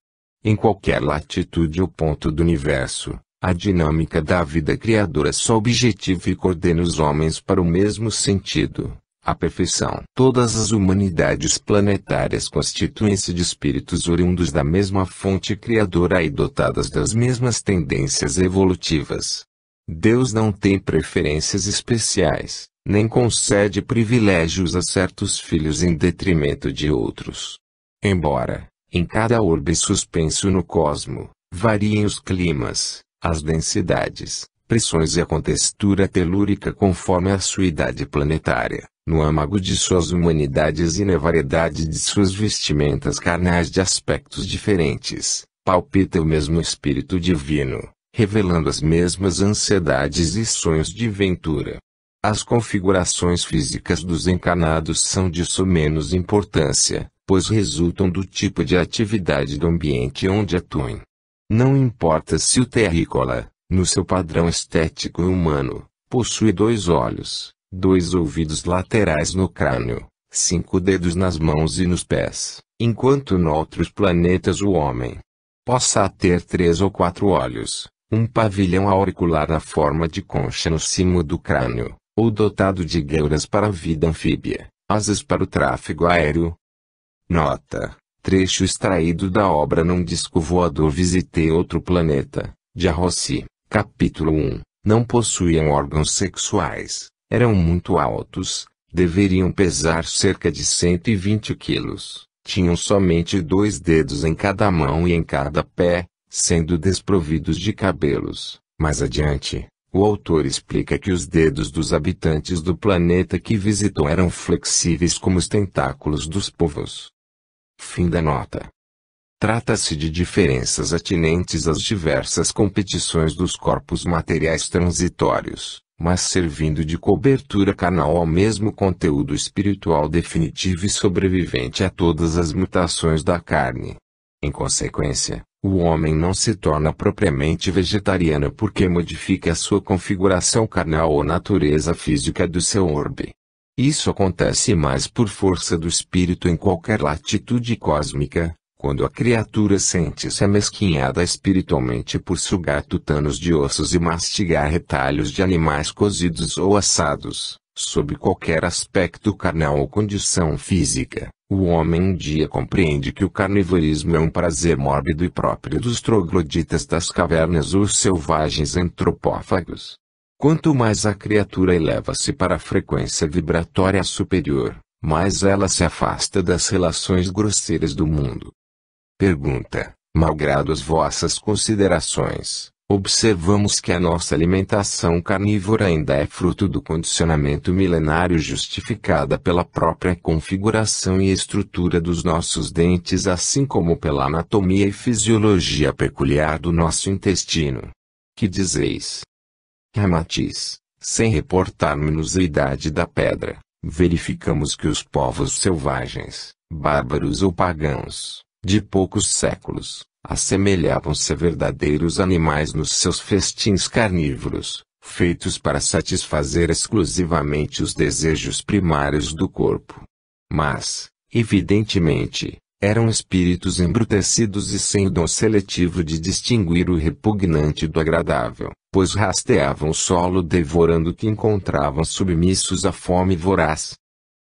Speaker 1: Em qualquer latitude ou ponto do universo, a dinâmica da vida criadora só objetiva e coordena os homens para o mesmo sentido a perfeição. Todas as humanidades planetárias constituem-se de espíritos oriundos da mesma fonte criadora e dotadas das mesmas tendências evolutivas. Deus não tem preferências especiais, nem concede privilégios a certos filhos em detrimento de outros. Embora, em cada orbe suspenso no cosmo, variem os climas, as densidades, pressões e a contextura telúrica conforme a sua idade planetária, no âmago de suas humanidades e na variedade de suas vestimentas carnais de aspectos diferentes, palpita o mesmo espírito divino, revelando as mesmas ansiedades e sonhos de ventura. As configurações físicas dos encarnados são de menos importância, pois resultam do tipo de atividade do ambiente onde atuem. Não importa se o terrícola, no seu padrão estético humano, possui dois olhos, dois ouvidos laterais no crânio, cinco dedos nas mãos e nos pés, enquanto noutros planetas o homem possa ter três ou quatro olhos, um pavilhão auricular na forma de concha no cimo do crânio, ou dotado de guelras para a vida anfíbia, asas para o tráfego aéreo. Nota: trecho extraído da obra Num disco voador visitei outro planeta, de Arroci. Capítulo 1. Não possuíam órgãos sexuais, eram muito altos, deveriam pesar cerca de 120 quilos, tinham somente dois dedos em cada mão e em cada pé, sendo desprovidos de cabelos. Mais adiante, o autor explica que os dedos dos habitantes do planeta que visitou eram flexíveis como os tentáculos dos povos. Fim da nota. Trata-se de diferenças atinentes às diversas competições dos corpos materiais transitórios, mas servindo de cobertura canal ao mesmo conteúdo espiritual definitivo e sobrevivente a todas as mutações da carne. Em consequência, o homem não se torna propriamente vegetariano porque modifica sua configuração carnal ou natureza física do seu orbe. Isso acontece mais por força do espírito em qualquer latitude cósmica, quando a criatura sente-se amesquinhada espiritualmente por sugar tutanos de ossos e mastigar retalhos de animais cozidos ou assados, sob qualquer aspecto carnal ou condição física, o homem um dia compreende que o carnivorismo é um prazer mórbido e próprio dos trogloditas das cavernas ou selvagens antropófagos. Quanto mais a criatura eleva-se para a frequência vibratória superior, mais ela se afasta das relações grosseiras do mundo, Pergunta: Malgrado as vossas considerações, observamos que a nossa alimentação carnívora ainda é fruto do condicionamento milenário justificada pela própria configuração e estrutura dos nossos dentes, assim como pela anatomia e fisiologia peculiar do nosso intestino. Que dizeis? Ramatiz, sem reportarmos-nos a idade da pedra, verificamos que os povos selvagens, bárbaros ou pagãos, de poucos séculos, assemelhavam-se a verdadeiros animais nos seus festins carnívoros, feitos para satisfazer exclusivamente os desejos primários do corpo. Mas, evidentemente, eram espíritos embrutecidos e sem o dom seletivo de distinguir o repugnante do agradável, pois rasteavam o solo devorando o que encontravam submissos à fome voraz.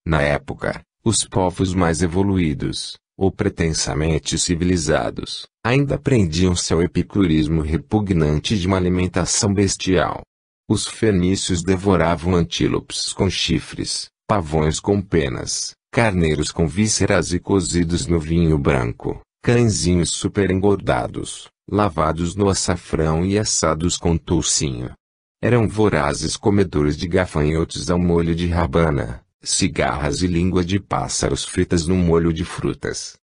Speaker 1: Na época, os povos mais evoluídos, ou pretensamente civilizados, ainda prendiam seu epicurismo repugnante de uma alimentação bestial. Os fenícios devoravam antílopes com chifres, pavões com penas, carneiros com vísceras e cozidos no vinho branco, cãezinhos superengordados, lavados no açafrão e assados com toucinho. Eram vorazes comedores de gafanhotos ao molho de rabana, cigarras e língua de pássaros fritas num molho de frutas.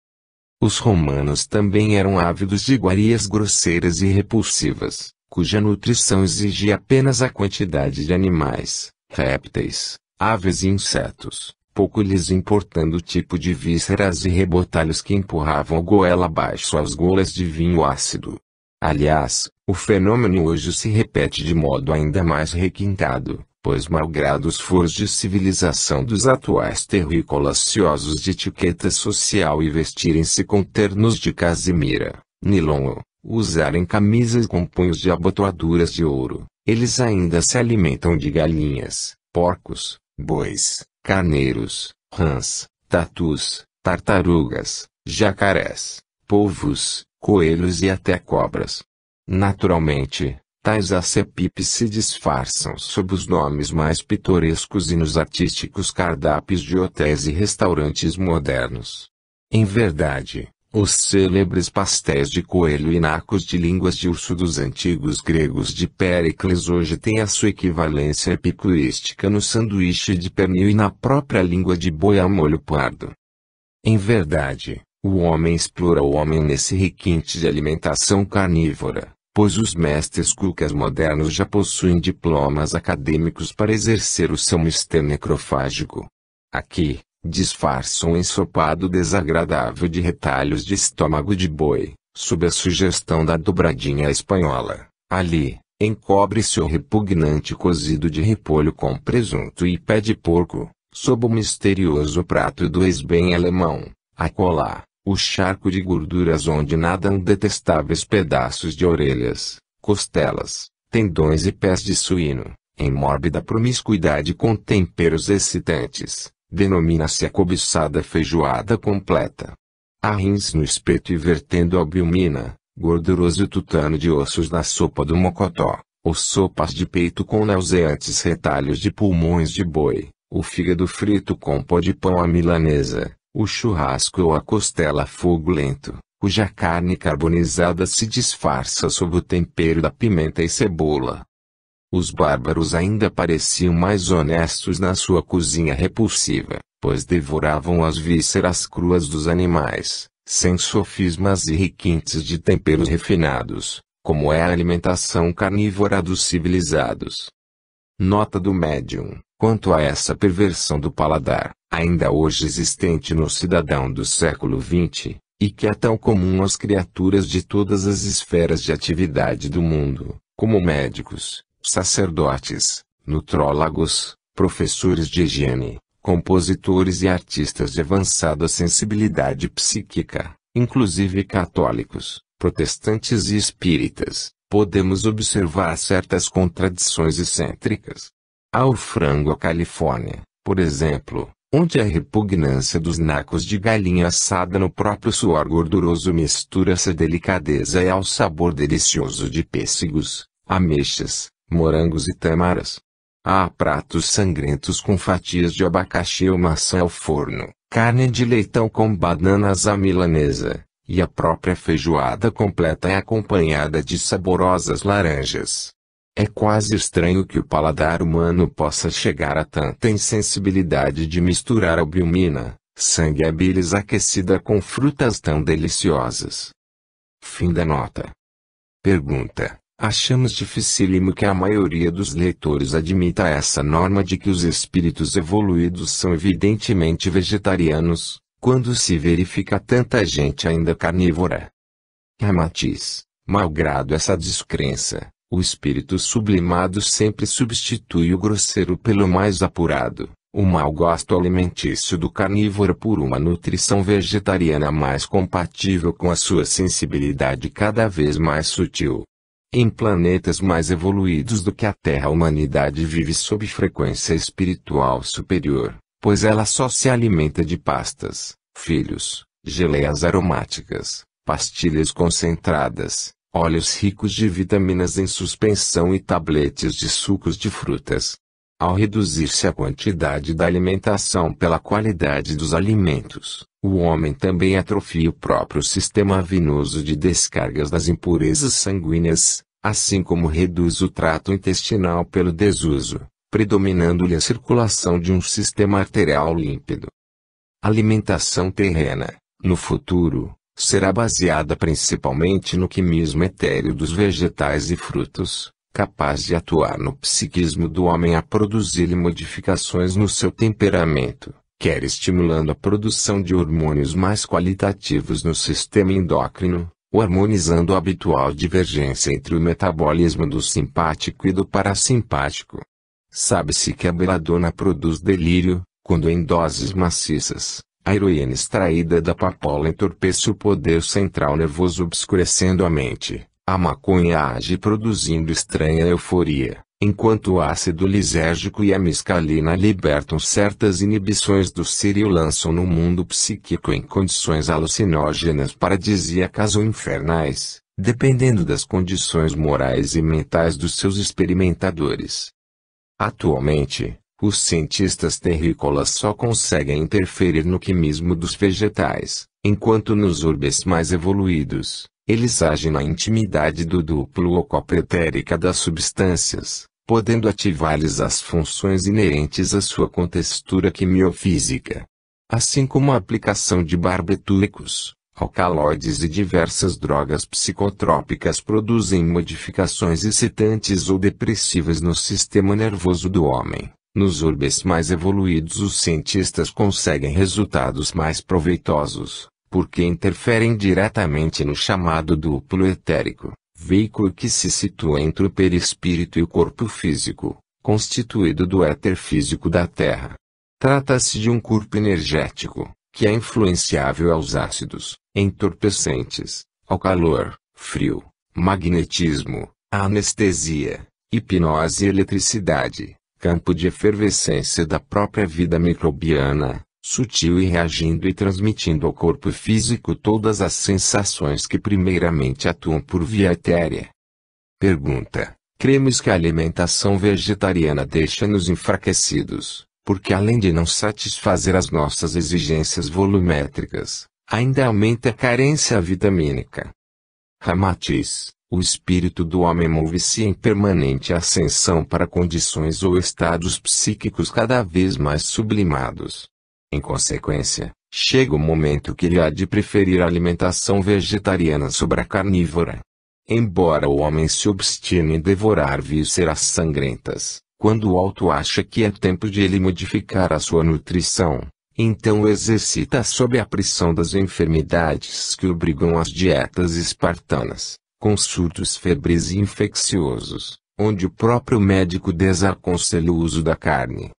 Speaker 1: Os romanos também eram ávidos de iguarias grosseiras e repulsivas, cuja nutrição exigia apenas a quantidade de animais, répteis, aves e insetos, pouco lhes importando o tipo de vísceras e rebotalhos que empurravam a goela abaixo às golas de vinho ácido. Aliás, o fenômeno hoje se repete de modo ainda mais requintado, pois malgrado os foros de civilização dos atuais terrícolas ciosos de etiqueta social e vestirem-se com ternos de casimira, nylon ou usarem camisas com punhos de abotoaduras de ouro, eles ainda se alimentam de galinhas, porcos, bois, carneiros, rãs, tatus, tartarugas, jacarés, polvos, coelhos e até cobras. Naturalmente, Tais acepipes se disfarçam sob os nomes mais pitorescos e nos artísticos cardápios de hotéis e restaurantes modernos. Em verdade, os célebres pastéis de coelho e nacos de línguas de urso dos antigos gregos de Péricles hoje têm a sua equivalência epicuística no sanduíche de pernil e na própria língua de boi a molho pardo. Em verdade, o homem explora o homem nesse requinte de alimentação carnívora, pois os mestres cucas modernos já possuem diplomas acadêmicos para exercer o seu mistério necrofágico. Aqui, disfarçam um ensopado desagradável de retalhos de estômago de boi, sob a sugestão da dobradinha espanhola. Ali, encobre-se o repugnante cozido de repolho com presunto e pé de porco, sob o misterioso prato do ex-bem alemão. Acolá, o charco de gorduras onde nadam detestáveis pedaços de orelhas, costelas, tendões e pés de suíno, em mórbida promiscuidade com temperos excitantes, denomina-se a cobiçada feijoada completa. A rins no espeto e vertendo albumina, gorduroso tutano de ossos na sopa do mocotó, ou sopas de peito com nauseantes retalhos de pulmões de boi, o fígado frito com pó de pão à milanesa, o churrasco ou a costela a fogo lento, cuja carne carbonizada se disfarça sob o tempero da pimenta e cebola. Os bárbaros ainda pareciam mais honestos na sua cozinha repulsiva, pois devoravam as vísceras cruas dos animais, sem sofismas e requintes de temperos refinados, como é a alimentação carnívora dos civilizados. Nota do médium, quanto a essa perversão do paladar ainda hoje existente no cidadão do século XX, e que é tão comum às criaturas de todas as esferas de atividade do mundo, como médicos, sacerdotes, nutrólogos, professores de higiene, compositores e artistas de avançada sensibilidade psíquica, inclusive católicos, protestantes e espíritas, podemos observar certas contradições excêntricas. Ao frango à Califórnia, por exemplo, onde a repugnância dos nacos de galinha assada no próprio suor gorduroso mistura-se delicadeza e ao sabor delicioso de pêssegos, ameixas, morangos e tamaras. Há pratos sangrentos com fatias de abacaxi ou maçã ao forno, carne de leitão com bananas à milanesa, e a própria feijoada completa é acompanhada de saborosas laranjas. É quase estranho que o paladar humano possa chegar a tanta insensibilidade de misturar albumina, sangue e bilis aquecida com frutas tão deliciosas. Fim da nota. Pergunta. Achamos dificílimo que a maioria dos leitores admita essa norma de que os espíritos evoluídos são evidentemente vegetarianos, quando se verifica tanta gente ainda carnívora. Amatiz, malgrado essa descrença, o espírito sublimado sempre substitui o grosseiro pelo mais apurado, o mau gosto alimentício do carnívoro por uma nutrição vegetariana mais compatível com a sua sensibilidade cada vez mais sutil. Em planetas mais evoluídos do que a Terra, a humanidade vive sob frequência espiritual superior, pois ela só se alimenta de pastas, filhos, geleias aromáticas, pastilhas concentradas, óleos ricos de vitaminas em suspensão e tabletes de sucos de frutas. Ao reduzir-se a quantidade da alimentação pela qualidade dos alimentos, o homem também atrofia o próprio sistema venoso de descargas das impurezas sanguíneas, assim como reduz o trato intestinal pelo desuso, predominando-lhe a circulação de um sistema arterial límpido. Alimentação terrena, no futuro, será baseada principalmente no quimismo etéreo dos vegetais e frutos, capaz de atuar no psiquismo do homem a produzir-lhe modificações no seu temperamento, quer estimulando a produção de hormônios mais qualitativos no sistema endócrino, ou harmonizando a habitual divergência entre o metabolismo do simpático e do parasimpático. Sabe-se que a beladona produz delírio, quando em doses maciças, a heroína extraída da papola entorpece o poder central nervoso obscurecendo a mente. A maconha age produzindo estranha euforia, enquanto o ácido lisérgico e a mescalina libertam certas inibições do ser e o lançam no mundo psíquico em condições alucinógenas paradisíacas ou infernais, dependendo das condições morais e mentais dos seus experimentadores. Atualmente, os cientistas terrícolas só conseguem interferir no quimismo dos vegetais, enquanto nos urbes mais evoluídos, eles agem na intimidade do duplo ou cópia etérica das substâncias, podendo ativar-lhes as funções inerentes à sua contextura quimiofísica. Assim como a aplicação de barbitúricos, alcaloides e diversas drogas psicotrópicas produzem modificações excitantes ou depressivas no sistema nervoso do homem, nos urbes mais evoluídos os cientistas conseguem resultados mais proveitosos, porque interferem diretamente no chamado duplo etérico, veículo que se situa entre o perispírito e o corpo físico, constituído do éter físico da Terra. Trata-se de um corpo energético, que é influenciável aos ácidos, entorpecentes, ao calor, frio, magnetismo, anestesia, hipnose e eletricidade campo de efervescência da própria vida microbiana, sutil e reagindo e transmitindo ao corpo físico todas as sensações que primeiramente atuam por via etérea. Pergunta: Cremos que a alimentação vegetariana deixa-nos enfraquecidos, porque além de não satisfazer as nossas exigências volumétricas, ainda aumenta a carência vitamínica. Ramatiz o espírito do homem move-se em permanente ascensão para condições ou estados psíquicos cada vez mais sublimados. Em consequência, chega o momento que ele há de preferir a alimentação vegetariana sobre a carnívora. Embora o homem se obstine em devorar vísceras sangrentas, quando o alto acha que é tempo de ele modificar a sua nutrição, então exercita sob a pressão das enfermidades que obrigam às dietas espartanas com surtos febris e infecciosos, onde o próprio médico desaconselha o uso da carne.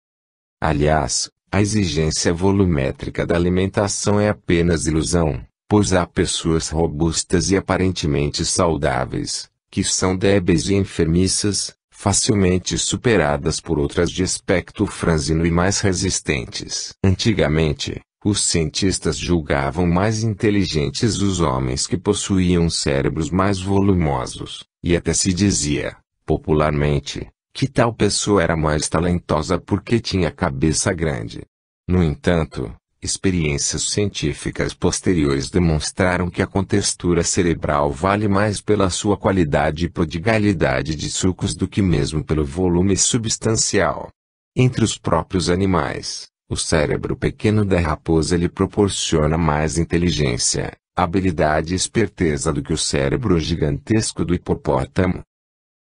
Speaker 1: Aliás, a exigência volumétrica da alimentação é apenas ilusão, pois há pessoas robustas e aparentemente saudáveis, que são débeis e enfermiças, facilmente superadas por outras de aspecto franzino e mais resistentes. Antigamente, os cientistas julgavam mais inteligentes os homens que possuíam cérebros mais volumosos, e até se dizia, popularmente, que tal pessoa era mais talentosa porque tinha cabeça grande. No entanto, experiências científicas posteriores demonstraram que a contextura cerebral vale mais pela sua qualidade e prodigalidade de sucos do que mesmo pelo volume substancial. Entre os próprios animais, o cérebro pequeno da raposa lhe proporciona mais inteligência, habilidade e esperteza do que o cérebro gigantesco do hipopótamo.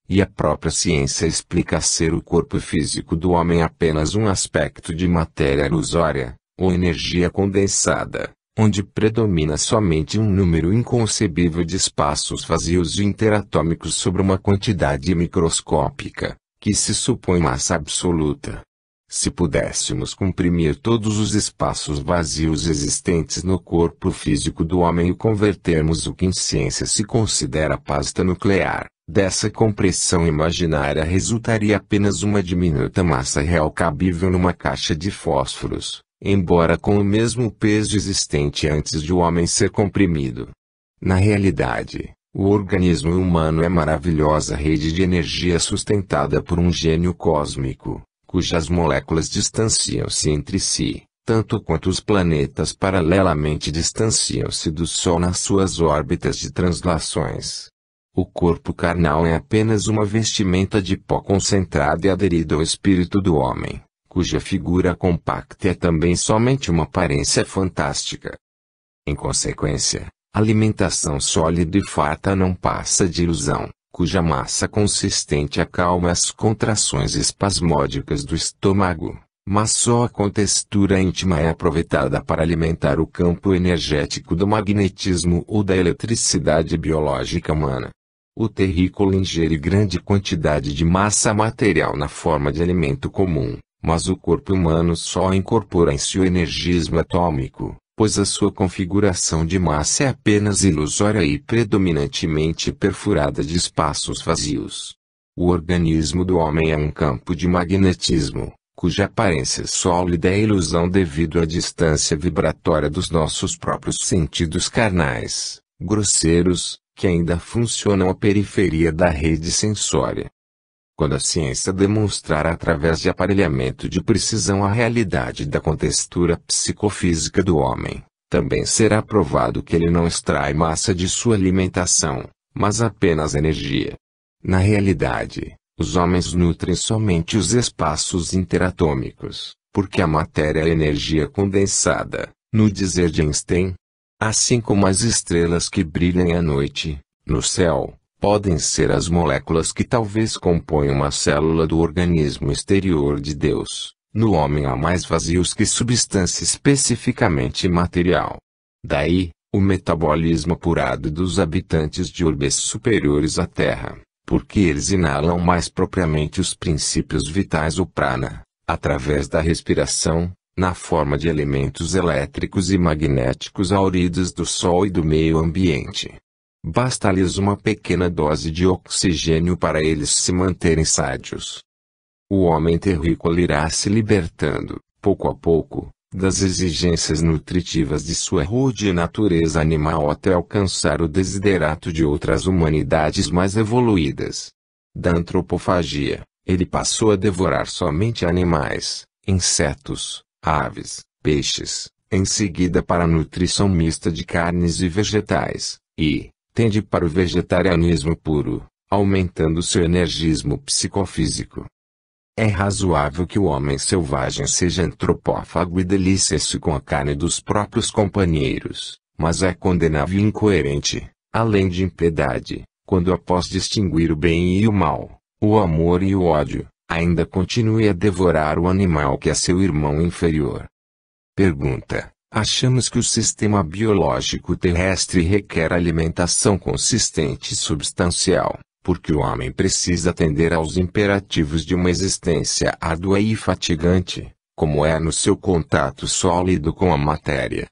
Speaker 1: E a própria ciência explica ser o corpo físico do homem apenas um aspecto de matéria ilusória, ou energia condensada, onde predomina somente um número inconcebível de espaços vazios e interatômicos sobre uma quantidade microscópica, que se supõe massa absoluta. Se pudéssemos comprimir todos os espaços vazios existentes no corpo físico do homem e convertermos o que em ciência se considera pasta nuclear, dessa compressão imaginária resultaria apenas uma diminuta massa real cabível numa caixa de fósforos, embora com o mesmo peso existente antes de o homem ser comprimido. Na realidade, o organismo humano é maravilhosa rede de energia sustentada por um gênio cósmico cujas moléculas distanciam-se entre si, tanto quanto os planetas paralelamente distanciam-se do Sol nas suas órbitas de translações. O corpo carnal é apenas uma vestimenta de pó concentrado e aderido ao espírito do homem, cuja figura compacta é também somente uma aparência fantástica. Em consequência, alimentação sólida e farta não passa de ilusão cuja massa consistente acalma as contrações espasmódicas do estômago, mas só a contextura íntima é aproveitada para alimentar o campo energético do magnetismo ou da eletricidade biológica humana. O terrícola ingere grande quantidade de massa material na forma de alimento comum, mas o corpo humano só incorpora em si o energismo atômico, pois a sua configuração de massa é apenas ilusória e predominantemente perfurada de espaços vazios. O organismo do homem é um campo de magnetismo, cuja aparência sólida é ilusão devido à distância vibratória dos nossos próprios sentidos carnais, grosseiros, que ainda funcionam à periferia da rede sensória quando a ciência demonstrar através de aparelhamento de precisão a realidade da contextura psicofísica do homem, também será provado que ele não extrai massa de sua alimentação, mas apenas energia. Na realidade, os homens nutrem somente os espaços interatômicos, porque a matéria é energia condensada, no dizer de Einstein. Assim como as estrelas que brilham à noite, no céu, podem ser as moléculas que talvez compõem uma célula do organismo exterior de Deus. No homem há mais vazios que substância especificamente material. Daí, o metabolismo apurado dos habitantes de urbes superiores à Terra, porque eles inalam mais propriamente os princípios vitais ou prana, através da respiração, na forma de elementos elétricos e magnéticos auridos do Sol e do meio ambiente. Basta-lhes uma pequena dose de oxigênio para eles se manterem sádios. O homem terrícola irá se libertando, pouco a pouco, das exigências nutritivas de sua rude natureza animal até alcançar o desiderato de outras humanidades mais evoluídas. Da antropofagia, ele passou a devorar somente animais, insetos, aves, peixes, em seguida para a nutrição mista de carnes e vegetais, e, tende para o vegetarianismo puro, aumentando seu energismo psicofísico. É razoável que o homem selvagem seja antropófago e delícia se com a carne dos próprios companheiros, mas é condenável e incoerente, além de impiedade, quando após distinguir o bem e o mal, o amor e o ódio, ainda continue a devorar o animal que é seu irmão inferior. Pergunta: Achamos que o sistema biológico terrestre requer alimentação consistente e substancial, porque o homem precisa atender aos imperativos de uma existência árdua e fatigante, como é no seu contato sólido com a matéria.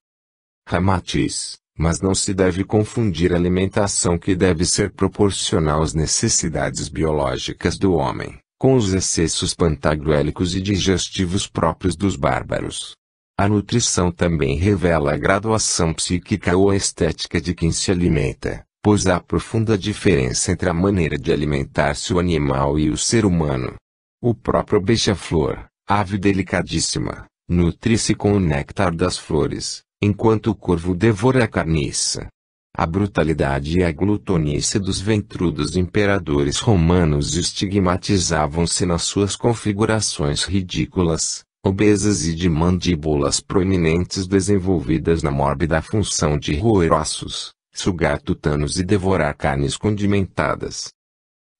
Speaker 1: Ramatiz, mas não se deve confundir alimentação que deve ser proporcional às necessidades biológicas do homem, com os excessos pantagruélicos e digestivos próprios dos bárbaros. A nutrição também revela a graduação psíquica ou estética de quem se alimenta, pois há profunda diferença entre a maneira de alimentar-se o animal e o ser humano. O próprio beija-flor, ave delicadíssima, nutre-se com o néctar das flores, enquanto o corvo devora a carniça. A brutalidade e a glutonice dos ventrudos imperadores romanos estigmatizavam-se nas suas configurações ridículas, obesas e de mandíbulas proeminentes desenvolvidas na mórbida função de roer ossos, sugar tutanos e devorar carnes condimentadas.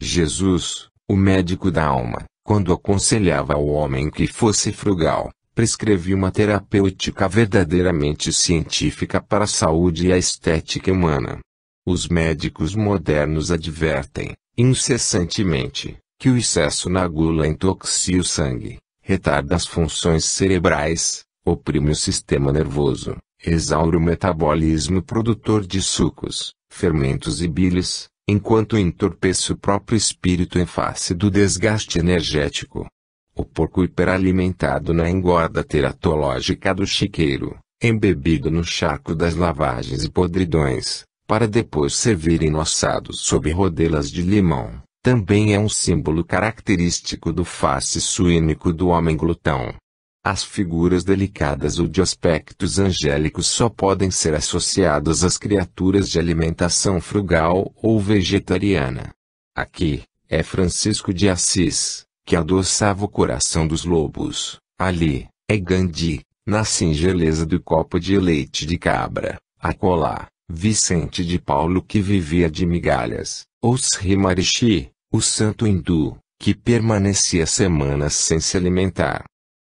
Speaker 1: Jesus, o médico da alma, quando aconselhava ao homem que fosse frugal, prescrevia uma terapêutica verdadeiramente científica para a saúde e a estética humana. Os médicos modernos advertem, incessantemente, que o excesso na gula intoxica o sangue, retarda as funções cerebrais, oprime o sistema nervoso, exaure o metabolismo produtor de sucos, fermentos e bilis, enquanto entorpece o próprio espírito em face do desgaste energético. O porco hiperalimentado na engorda teratológica do chiqueiro, embebido no charco das lavagens e podridões, para depois servirem nossados sob rodelas de limão também é um símbolo característico do face suínico do homem glutão. As figuras delicadas ou de aspectos angélicos só podem ser associadas às criaturas de alimentação frugal ou vegetariana. Aqui, é Francisco de Assis, que adoçava o coração dos lobos, ali, é Gandhi, na singeleza do copo de leite de cabra, acolá, Vicente de Paulo que vivia de migalhas, ou Sri Marishi, o santo hindu, que permanecia semanas sem se alimentar.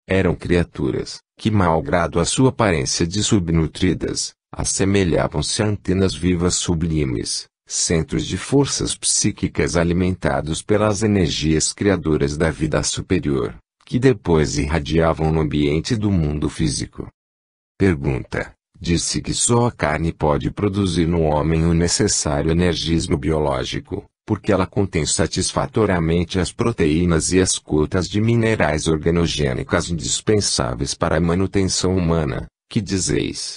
Speaker 1: Eram criaturas, que malgrado a sua aparência de subnutridas, assemelhavam-se a antenas vivas sublimes, centros de forças psíquicas alimentados pelas energias criadoras da vida superior, que depois irradiavam no ambiente do mundo físico. Pergunta. Disse que só a carne pode produzir no homem o necessário energismo biológico, porque ela contém satisfatoriamente as proteínas e as cotas de minerais organogênicas indispensáveis para a manutenção humana, que dizeis.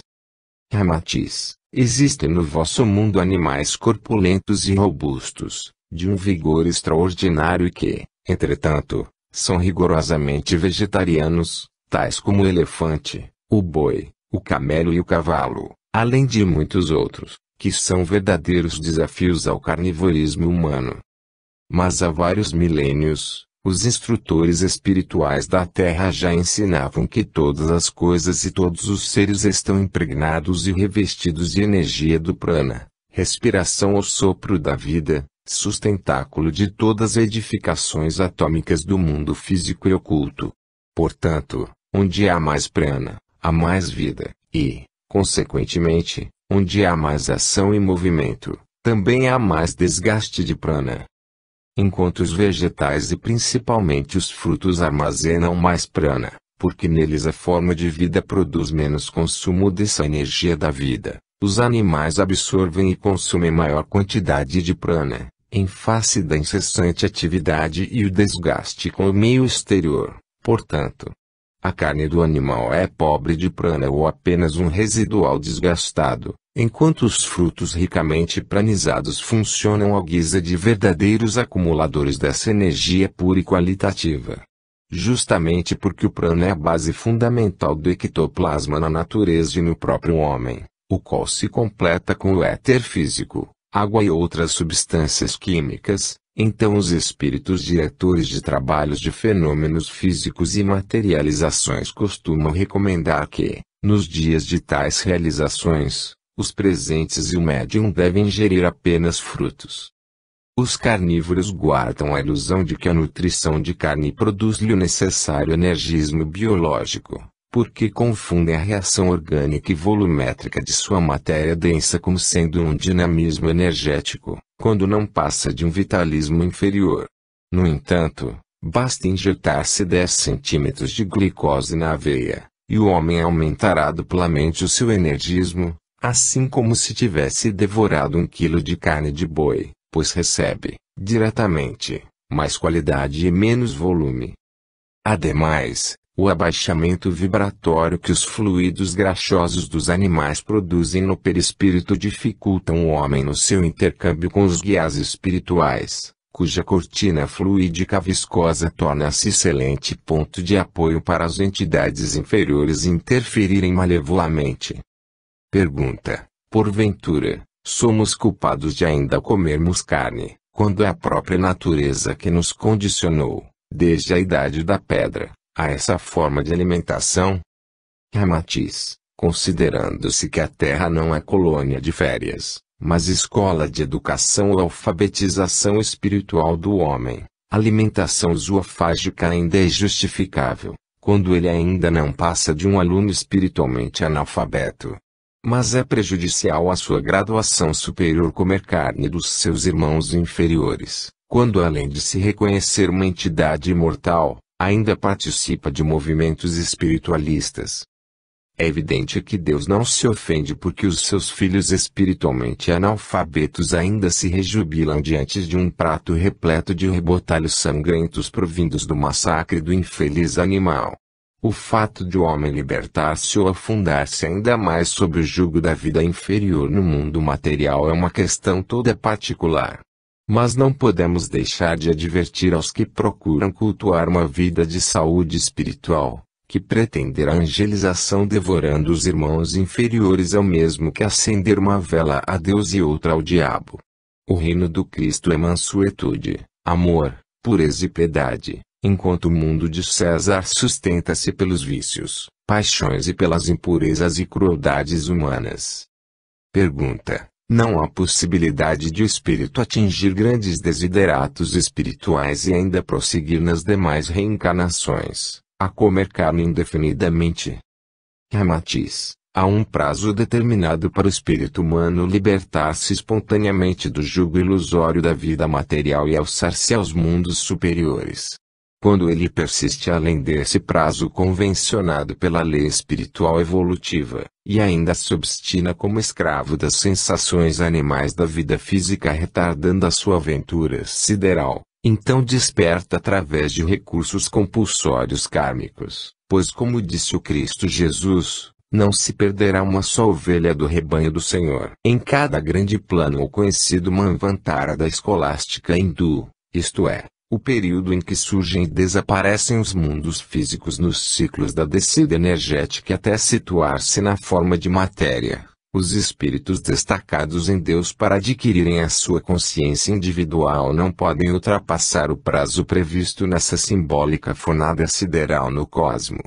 Speaker 1: Ramatiz, existem no vosso mundo animais corpulentos e robustos, de um vigor extraordinário e que, entretanto, são rigorosamente vegetarianos, tais como o elefante, o boi, o camelo e o cavalo, além de muitos outros que são verdadeiros desafios ao carnivorismo humano. Mas há vários milênios, os instrutores espirituais da Terra já ensinavam que todas as coisas e todos os seres estão impregnados e revestidos de energia do prana, respiração ou sopro da vida, sustentáculo de todas as edificações atômicas do mundo físico e oculto. Portanto, onde há mais prana, há mais vida, e, consequentemente, Onde há mais ação e movimento, também há mais desgaste de prana. Enquanto os vegetais e principalmente os frutos armazenam mais prana, porque neles a forma de vida produz menos consumo dessa energia da vida, os animais absorvem e consumem maior quantidade de prana, em face da incessante atividade e o desgaste com o meio exterior. Portanto, a carne do animal é pobre de prana ou apenas um residual desgastado, enquanto os frutos ricamente pranizados funcionam à guisa de verdadeiros acumuladores dessa energia pura e qualitativa. Justamente porque o prana é a base fundamental do ectoplasma na natureza e no próprio homem, o qual se completa com o éter físico, água e outras substâncias químicas, então os espíritos diretores de trabalhos de fenômenos físicos e materializações costumam recomendar que, nos dias de tais realizações, os presentes e o médium devem ingerir apenas frutos. Os carnívoros guardam a ilusão de que a nutrição de carne produz-lhe o necessário energismo biológico, porque confundem a reação orgânica e volumétrica de sua matéria densa como sendo um dinamismo energético quando não passa de um vitalismo inferior. No entanto, basta injetar-se 10 centímetros de glicose na aveia e o homem aumentará duplamente o seu energismo, assim como se tivesse devorado um quilo de carne de boi, pois recebe, diretamente, mais qualidade e menos volume. Ademais, o abaixamento vibratório que os fluidos graxosos dos animais produzem no perispírito dificulta o homem no seu intercâmbio com os guias espirituais, cuja cortina fluídica viscosa torna-se excelente ponto de apoio para as entidades inferiores interferirem malevolamente. Pergunta: Porventura, somos culpados de ainda comermos carne, quando é a própria natureza que nos condicionou, desde a idade da pedra, a essa forma de alimentação. Ramatiz, considerando-se que a Terra não é colônia de férias, mas escola de educação ou alfabetização espiritual do homem, alimentação zoofágica ainda é justificável, quando ele ainda não passa de um aluno espiritualmente analfabeto. Mas é prejudicial à sua graduação superior comer carne dos seus irmãos inferiores, quando além de se reconhecer uma entidade imortal, ainda participa de movimentos espiritualistas. É evidente que Deus não se ofende porque os seus filhos espiritualmente analfabetos ainda se rejubilam diante de um prato repleto de rebotalhos sangrentos provindos do massacre do infeliz animal. O fato de o homem libertar-se ou afundar-se ainda mais sob o jugo da vida inferior no mundo material é uma questão toda particular. Mas não podemos deixar de advertir aos que procuram cultuar uma vida de saúde espiritual, que pretender a angelização devorando os irmãos inferiores é o mesmo que acender uma vela a Deus e outra ao diabo. O reino do Cristo é mansuetude, amor, pureza e piedade, enquanto o mundo de César sustenta-se pelos vícios, paixões e pelas impurezas e crueldades humanas. Pergunta: não há possibilidade de o espírito atingir grandes desideratos espirituais e ainda prosseguir nas demais reencarnações, a comer carne indefinidamente. Ramatiz, há um prazo determinado para o espírito humano libertar-se espontaneamente do jugo ilusório da vida material e alçar-se aos mundos superiores quando ele persiste além desse prazo convencionado pela lei espiritual evolutiva, e ainda se obstina como escravo das sensações animais da vida física retardando a sua aventura sideral, então desperta através de recursos compulsórios kármicos, pois como disse o Cristo Jesus, não se perderá uma só ovelha do rebanho do Senhor. Em cada grande plano o conhecido Manvantara da escolástica hindu, isto é, o período em que surgem e desaparecem os mundos físicos nos ciclos da descida energética até situar-se na forma de matéria, os espíritos destacados em Deus para adquirirem a sua consciência individual não podem ultrapassar o prazo previsto nessa simbólica fornada sideral no cosmo.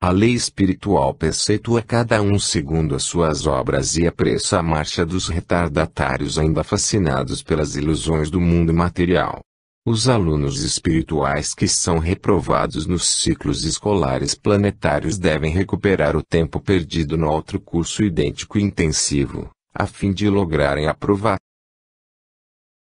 Speaker 1: A lei espiritual percetua cada um segundo as suas obras e apressa a marcha dos retardatários ainda fascinados pelas ilusões do mundo material. Os alunos espirituais que são reprovados nos ciclos escolares planetários devem recuperar o tempo perdido no outro curso idêntico intensivo, a fim de lograrem aprovar